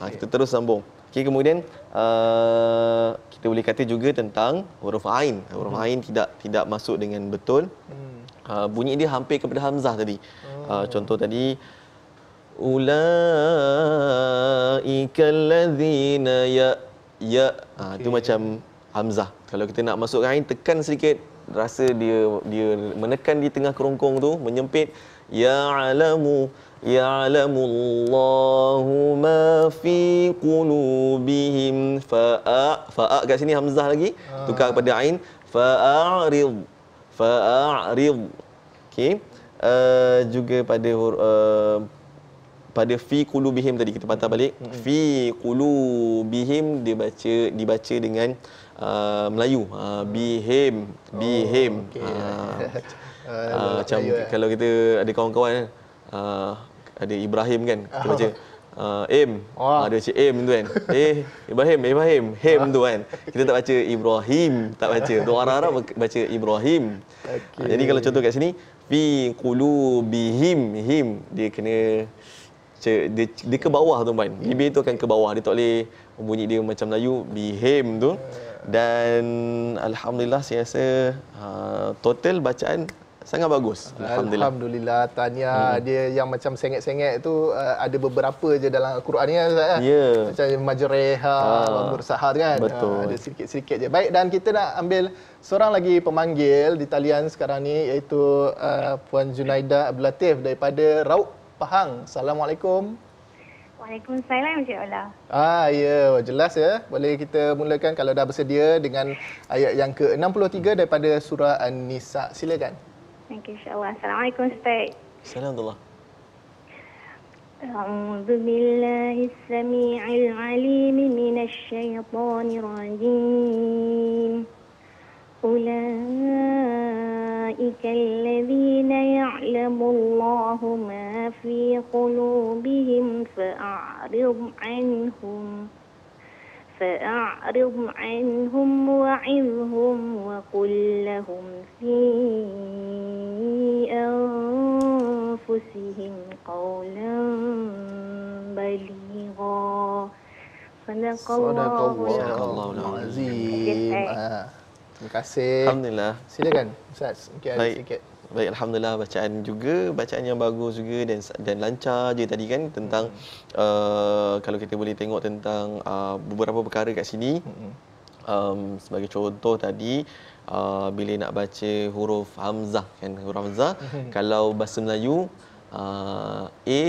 Ha, kita terus sambung. Okey kemudian uh, kita boleh kata juga tentang huruf ain. Ah, huruf hmm. ain tidak tidak masuk dengan betul. Uh, bunyi dia hampir kepada hamzah tadi. Uh, contoh tadi ulaikal ladzina ya ya. Ah okay. itu macam hamzah. Kalau kita nak masukkan ain tekan sedikit rasa dia dia menekan di tengah kerongkong tu menyempit ya alamu Ya Alamu, Allahu ma fi qulubihim fa'a fa'a kat sini hamzah lagi ha. tukar kepada ain fa'arid fa'arid okey uh, juga pada uh, pada fi qulubihim tadi kita patah balik hmm. fi qulubihim dibaca dibaca dengan uh, Melayu uh, be him be oh, him okay. uh, <laughs> uh, eh. macam eh. kalau kita ada kawan-kawan uh, ada Ibrahim kan kita baca uh, Im oh. ada ah, cik Im tu kan <laughs> eh Ibrahim Ibrahim Him tu kan kita tak baca Ibrahim tak baca tu orang-orang <laughs> baca Ibrahim okay. Ah, jadi kalau contoh kat sini fi qulubihim him dia kena dia, dia ke bawah tu main bibir tu akan ke bawah dia tak boleh bunyi dia macam Melayu bihim tu eh dan alhamdulillah saya rasa uh, total bacaan sangat bagus alhamdulillah alhamdulillah tanya hmm. dia yang macam sengit-sengit tu uh, ada beberapa je dalam al-Quran ni kan ustaz yeah. ya macam majreha ha, ah. bersahar kan Betul. Uh, ada sedikit-sedikit je baik dan kita nak ambil seorang lagi pemanggil di talian sekarang ni iaitu uh, puan Junaida Abdul Latif daripada Rauk Pahang assalamualaikum Waalaikumsalam Encik Ola. Ah, ya, jelas ya. Boleh kita mulakan kalau dah bersedia dengan ayat yang ke-63 daripada surah An-Nisa. Silakan. Thank you, insyaAllah. Assalamualaikum, Ustaz. Assalamualaikum. أعوذ بالله السميع العليم من الشيطان الرجيم أولئك الذين يعلم الله ما في قلوبهم فأعرض عنهم فأعرض عنهم وعظهم وقل لهم في أنفسهم قولا بليغا صدق الله, صدق الله العظيم Terima kasih. Alhamdulillah. Silakan Ustaz. Okay, Baik. sikit. Baik, alhamdulillah bacaan juga, bacaan yang bagus juga dan dan lancar je tadi kan tentang hmm. uh, kalau kita boleh tengok tentang uh, beberapa perkara kat sini. Hmm. Um, sebagai contoh tadi uh, bila nak baca huruf hamzah kan huruf hamzah hmm. kalau bahasa Melayu uh, a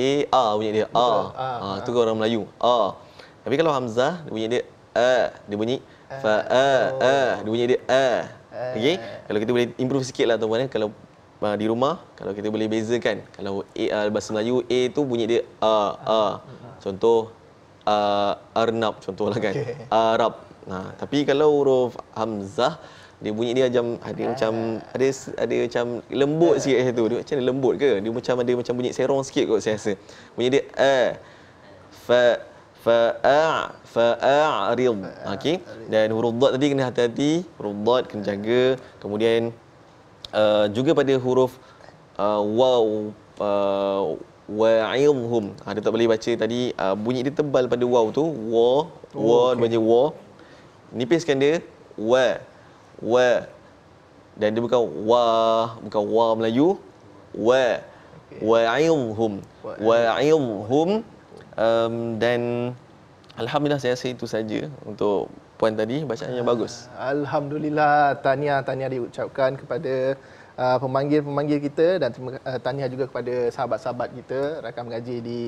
a a bunyi dia a. Ah, ah, ah, ah. tu kan orang Melayu. A. Tapi kalau hamzah dia bunyi dia a, uh, dia bunyi Eh. Fa a a oh. dua bunyi dia a. Eh. Okey. Kalau kita boleh improve sikitlah tuan-tuan eh kalau uh, di rumah kalau kita boleh bezakan kalau a uh, bahasa Melayu a tu bunyi dia a a. Hmm. Contoh a uh, arnab contohlah kan. Okay. Arab. Nah, tapi kalau huruf hamzah dia bunyi dia macam ada ah. macam ada ada macam lembut ah. sikit tu. Dia macam lembut ke? Dia macam ada macam bunyi serong sikit kot saya rasa. Bunyi dia a fa fa'a' fa'a'rid okey dan huruf dad tadi kena hati-hati huruf dad kena jaga kemudian uh, juga pada huruf uh, waw uh, wa'idhum ha, dia tak boleh baca tadi uh, bunyi dia tebal pada waw tu wa oh, wa oh, okay. bunyi wa nipiskan dia wa wa dan dia bukan wa bukan wa Melayu wa wa'idhum wa'idhum um, dan alhamdulillah saya rasa itu saja untuk puan tadi bacaannya uh, bagus alhamdulillah tanya tanya diucapkan kepada uh, pemanggil-pemanggil kita dan uh, tanya juga kepada sahabat-sahabat kita rakan mengaji di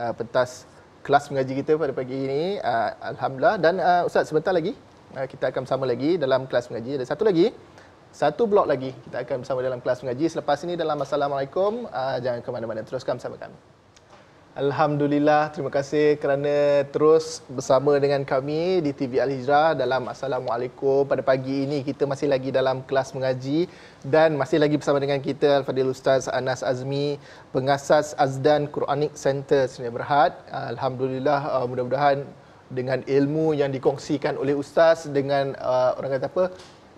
uh, pentas kelas mengaji kita pada pagi ini uh, alhamdulillah dan uh, ustaz sebentar lagi uh, kita akan bersama lagi dalam kelas mengaji ada satu lagi satu blok lagi kita akan bersama dalam kelas mengaji selepas ini dalam assalamualaikum uh, jangan ke mana-mana teruskan bersama kami Alhamdulillah, terima kasih kerana terus bersama dengan kami di TV Al Hijrah dalam Assalamualaikum. Pada pagi ini kita masih lagi dalam kelas mengaji dan masih lagi bersama dengan kita Al Fadil Ustaz Anas Azmi, pengasas Azdan Quranic Center Sungai Berhad. Alhamdulillah, uh, mudah-mudahan dengan ilmu yang dikongsikan oleh ustaz dengan uh, orang kata apa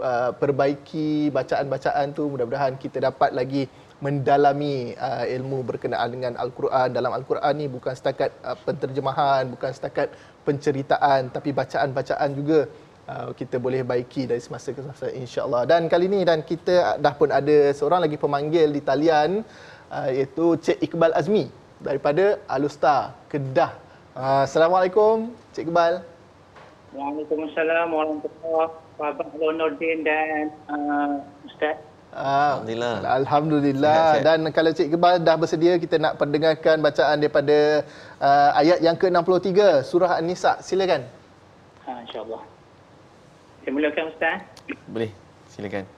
uh, perbaiki bacaan-bacaan tu mudah-mudahan kita dapat lagi mendalami uh, ilmu berkenaan dengan Al-Quran. Dalam Al-Quran ni bukan setakat uh, penterjemahan, bukan setakat penceritaan tapi bacaan-bacaan juga uh, kita boleh baiki dari semasa ke semasa Insyaallah Dan kali ni dan kita dah pun ada seorang lagi pemanggil di talian uh, iaitu Cik Iqbal Azmi daripada Alustar Kedah. Uh, Assalamualaikum Cik Iqbal. Waalaikumsalam warahmatullahi wabarakatuh. Bapak Lonordin dan uh, Ustaz Ah, Alhamdulillah. Alhamdulillah. Dan kalau Cik Kebal dah bersedia, kita nak pendengarkan bacaan daripada uh, ayat yang ke-63, Surah An-Nisa. Silakan. Ha, InsyaAllah. Saya mulakan Ustaz. Boleh. Silakan.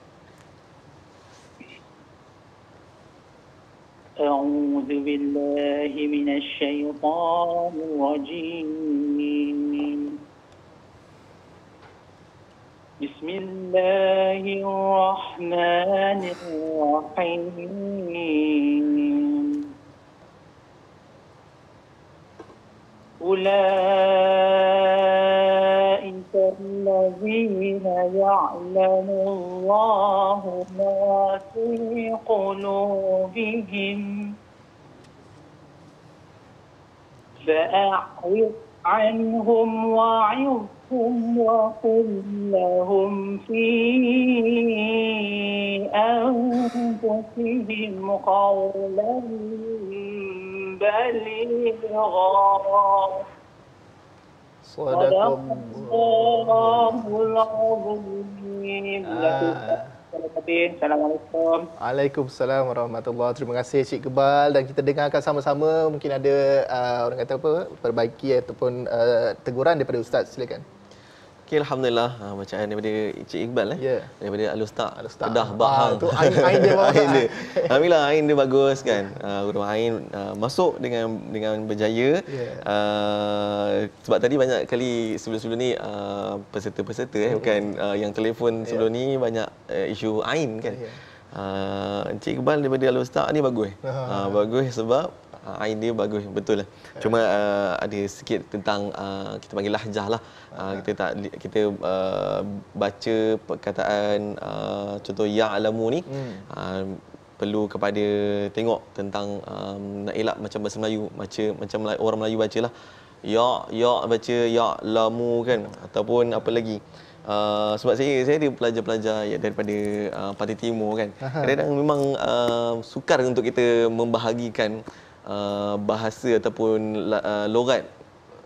أعوذ بالله من الشيطان الرجيم بسم الله الرحمن الرحيم أولئك الذين يعلم الله ما في قلوبهم فأعرض عنهم وعظهم وقل لهم في أنفسهم قولا بليغا صدق الله العظيم آه. Assalamualaikum. Waalaikumsalam warahmatullahi. Terima kasih Cik Kebal dan kita dengarkan sama-sama mungkin ada uh, orang kata apa perbaiki ataupun uh, teguran daripada ustaz silakan. Uh, Okey alhamdulillah uh, macam yang daripada Cik Iqbal eh. Yeah. Daripada Alustak. Alustak. Kedah Bahang. Ah, ain, ain dia <laughs> bagus. ain dia. Alhamdulillah ain dia bagus kan. Ah uh, ain uh, masuk dengan dengan berjaya. Yeah. Uh, sebab tadi banyak kali sebelum-sebelum ni uh, peserta-peserta eh bukan uh, yang telefon sebelum yeah. ni banyak uh, isu ain kan. Yeah. Uh, Encik Iqbal daripada Alustak ni bagus. Uh, bagus sebab uh, ah, idea bagus betul lah. Cuma uh, ada sikit tentang uh, kita panggil lahjah lah. Uh, kita tak kita uh, baca perkataan uh, contoh ya alamu ni hmm. uh, perlu kepada tengok tentang um, nak elak macam bahasa Melayu baca macam Melayu, orang Melayu bacalah ya ya baca ya lamu kan ataupun apa lagi uh, sebab saya saya ada pelajar-pelajar ya, daripada uh, Pantai Timur kan kadang-kadang memang uh, sukar untuk kita membahagikan Uh, bahasa ataupun uh, logat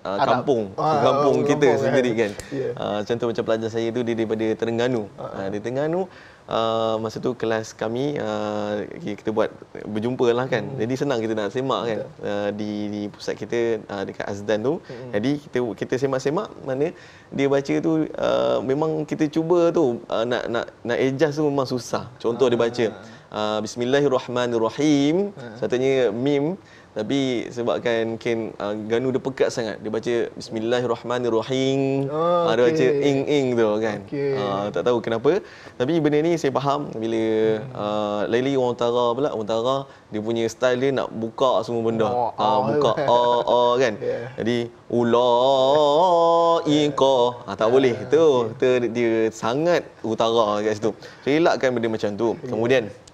uh, kampung uh, kampung uh, kita lombong, sendiri eh. kan. Yeah. Uh, contoh macam pelajar saya tu dia daripada Terengganu. Uh, uh. Di Terengganu Uh, masa tu kelas kami uh, kita buat berjumpa lah kan hmm. jadi senang kita nak semak kan uh, di, di pusat kita uh, dekat Azdan tu hmm. jadi kita kita semak-semak mana dia baca tu uh, memang kita cuba tu uh, nak nak nak adjust tu memang susah contoh ah. dia baca Ah, bismillahirrahmanirrahim ha. saya mim tapi sebabkan Ken uh, Ganu dia pekat sangat dia baca bismillahirrahmanirrahim oh, ah, okay. ada baca ing ing tu kan okay. uh, tak tahu kenapa tapi benda ni saya faham bila hmm. uh, Laili orang utara pula orang utara dia punya style dia nak buka semua benda oh, uh, oh, buka oh, oh, kan <laughs> yeah. jadi ula ing ko uh, tak yeah. boleh tu okay. dia, dia sangat utara kat situ relakkan benda macam tu kemudian yeah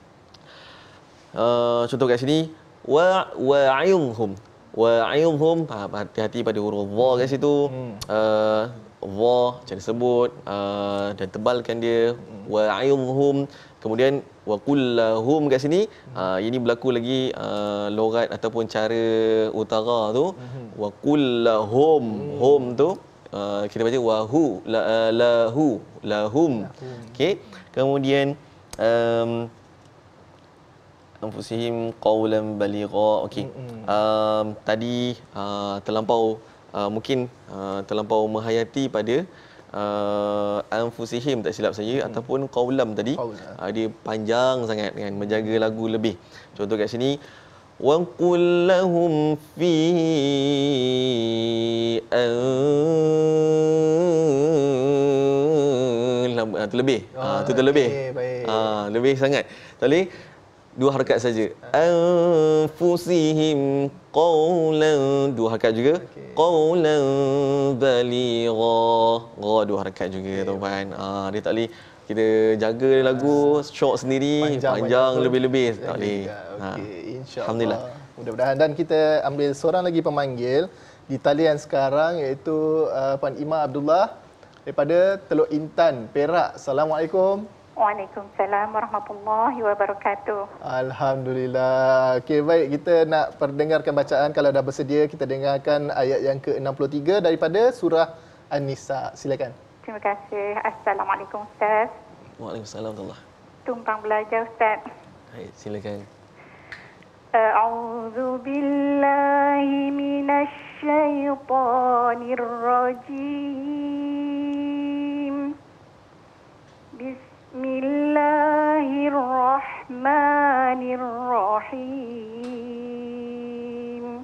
uh, contoh kat sini wa wa wa wa'idhhum ha, hati-hati pada huruf dha kat situ hmm. uh, dha cara sebut uh, dan tebalkan dia hmm. wa'idhhum kemudian wa kullahum kat sini uh, ini berlaku lagi uh, logat ataupun cara utara tu wa hmm. kullahum hmm. hum tu uh, kita baca wa wahu la, lahu lahum okey kemudian um, anfusihim qawlan baligha okey mm, mm. um, tadi uh, terlampau uh, mungkin uh, terlampau menghayati pada uh, anfusihim tak silap saya mm. ataupun qawlam tadi uh, dia panjang sangat kan menjaga lagu lebih contoh kat sini wa qul lahum fi an lebih ah oh, terlebih ah, ah, okay, uh, ah, lebih sangat tadi dua harakat saja. Anfusihim qawlan dua harakat juga. Qawlan baligha. Ra oh, dua harakat juga tuan-tuan. Ah dia tak boleh kita jaga lagu short sendiri panjang, lebih-lebih tak boleh. Ha. Alhamdulillah. Mudah-mudahan dan kita ambil seorang lagi pemanggil di talian sekarang iaitu ah, Puan Ima Abdullah daripada Teluk Intan, Perak. Assalamualaikum. Waalaikumsalam warahmatullahi wabarakatuh. Alhamdulillah. Okey baik kita nak perdengarkan bacaan kalau dah bersedia kita dengarkan ayat yang ke-63 daripada surah An-Nisa. Silakan. Terima kasih. Assalamualaikum Ustaz. Waalaikumsalam warahmatullahi Tumpang belajar Ustaz. Hai, silakan. A'udzu billahi minasy syaithanir rajim. Bismillahirrahmanirrahim. بسم الله الرحمن الرحيم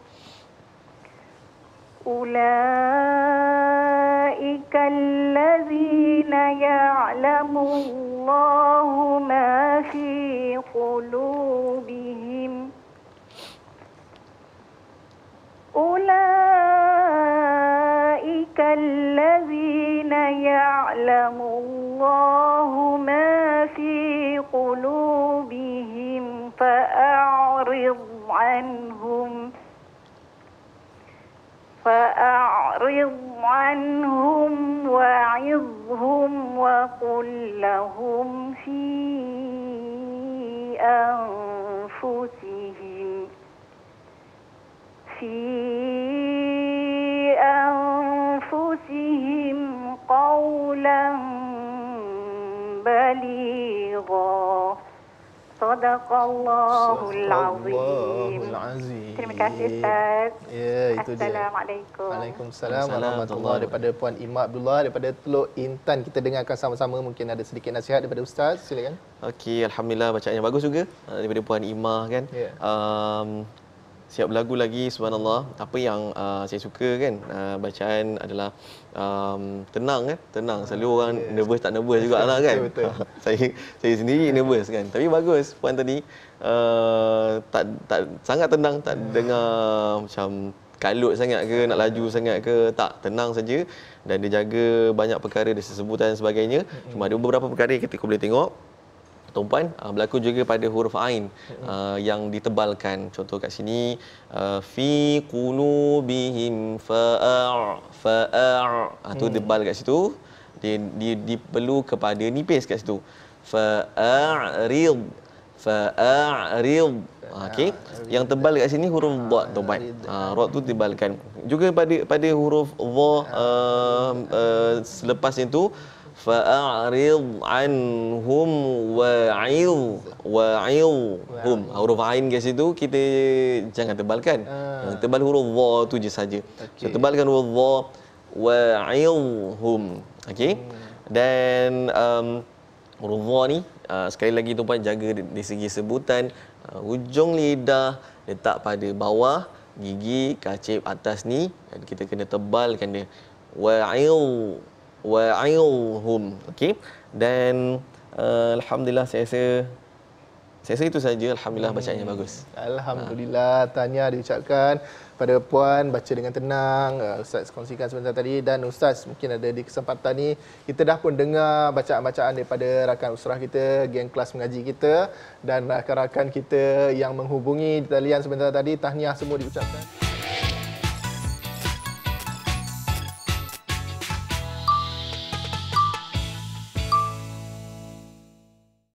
أولئك الذين يعلم الله ما في قلوبهم أولئك الذين يعلم الله ما في قلوبهم فأعرض عنهم فأعرض عنهم وعظهم وقل لهم في أنفسهم في قولا بليغا Sadaqallahul Azim. Terima kasih Ustaz. Ya, yeah, itu dia. Assalamualaikum. Waalaikumsalam warahmatullahi daripada Puan Imam Abdullah daripada Teluk Intan. Kita dengarkan sama-sama mungkin ada sedikit nasihat daripada Ustaz. Silakan. Okey, alhamdulillah bacaannya bagus juga uh, daripada Puan Imam kan. Yeah. Um, siap berlagu lagi subhanallah apa yang uh, saya suka kan uh, bacaan adalah um, tenang kan tenang selalu uh, orang nervous tak nervous juga lah kan <laughs> saya saya sendiri nervous kan tapi bagus puan tadi uh, tak tak sangat tenang tak yeah. Hmm. dengar macam kalut sangat ke nak laju sangat ke tak tenang saja dan dia jaga banyak perkara dia sebutan dan sebagainya hmm. cuma ada beberapa perkara kita boleh tengok atau puan uh, ah, berlaku juga pada huruf ain uh, yang ditebalkan contoh kat sini ah, fi qulubihim faa faa atau mm. tebal kat situ dia di, di perlu kepada nipis kat situ faa faa fa'rid okey yang tebal kat sini huruf dha tu baik ha tu tebalkan juga pada pada huruf dha uh, uh, selepas itu fa'rid anhum wa'id wa'id hum huruf ain kat situ kita jangan tebalkan ha. jangan tebal huruf dha tu je saja okay. so, tebalkan huruf dha wa'id hum okey hmm. dan um, huruf dha ni uh, sekali lagi tuan jaga dari segi sebutan uh, hujung lidah letak pada bawah gigi kacip atas ni dan kita kena tebalkan dia wa'il wa'ilhum okey dan uh, alhamdulillah saya rasa saya rasa itu saja alhamdulillah bacaannya hmm. bagus alhamdulillah ha. tanya diucapkan pada puan baca dengan tenang eh, ustaz kongsikan sebentar tadi dan ustaz mungkin ada di kesempatan ini kita dah pun dengar bacaan-bacaan daripada rakan usrah kita geng kelas mengaji kita dan rakan-rakan kita yang menghubungi talian sebentar tadi tahniah semua diucapkan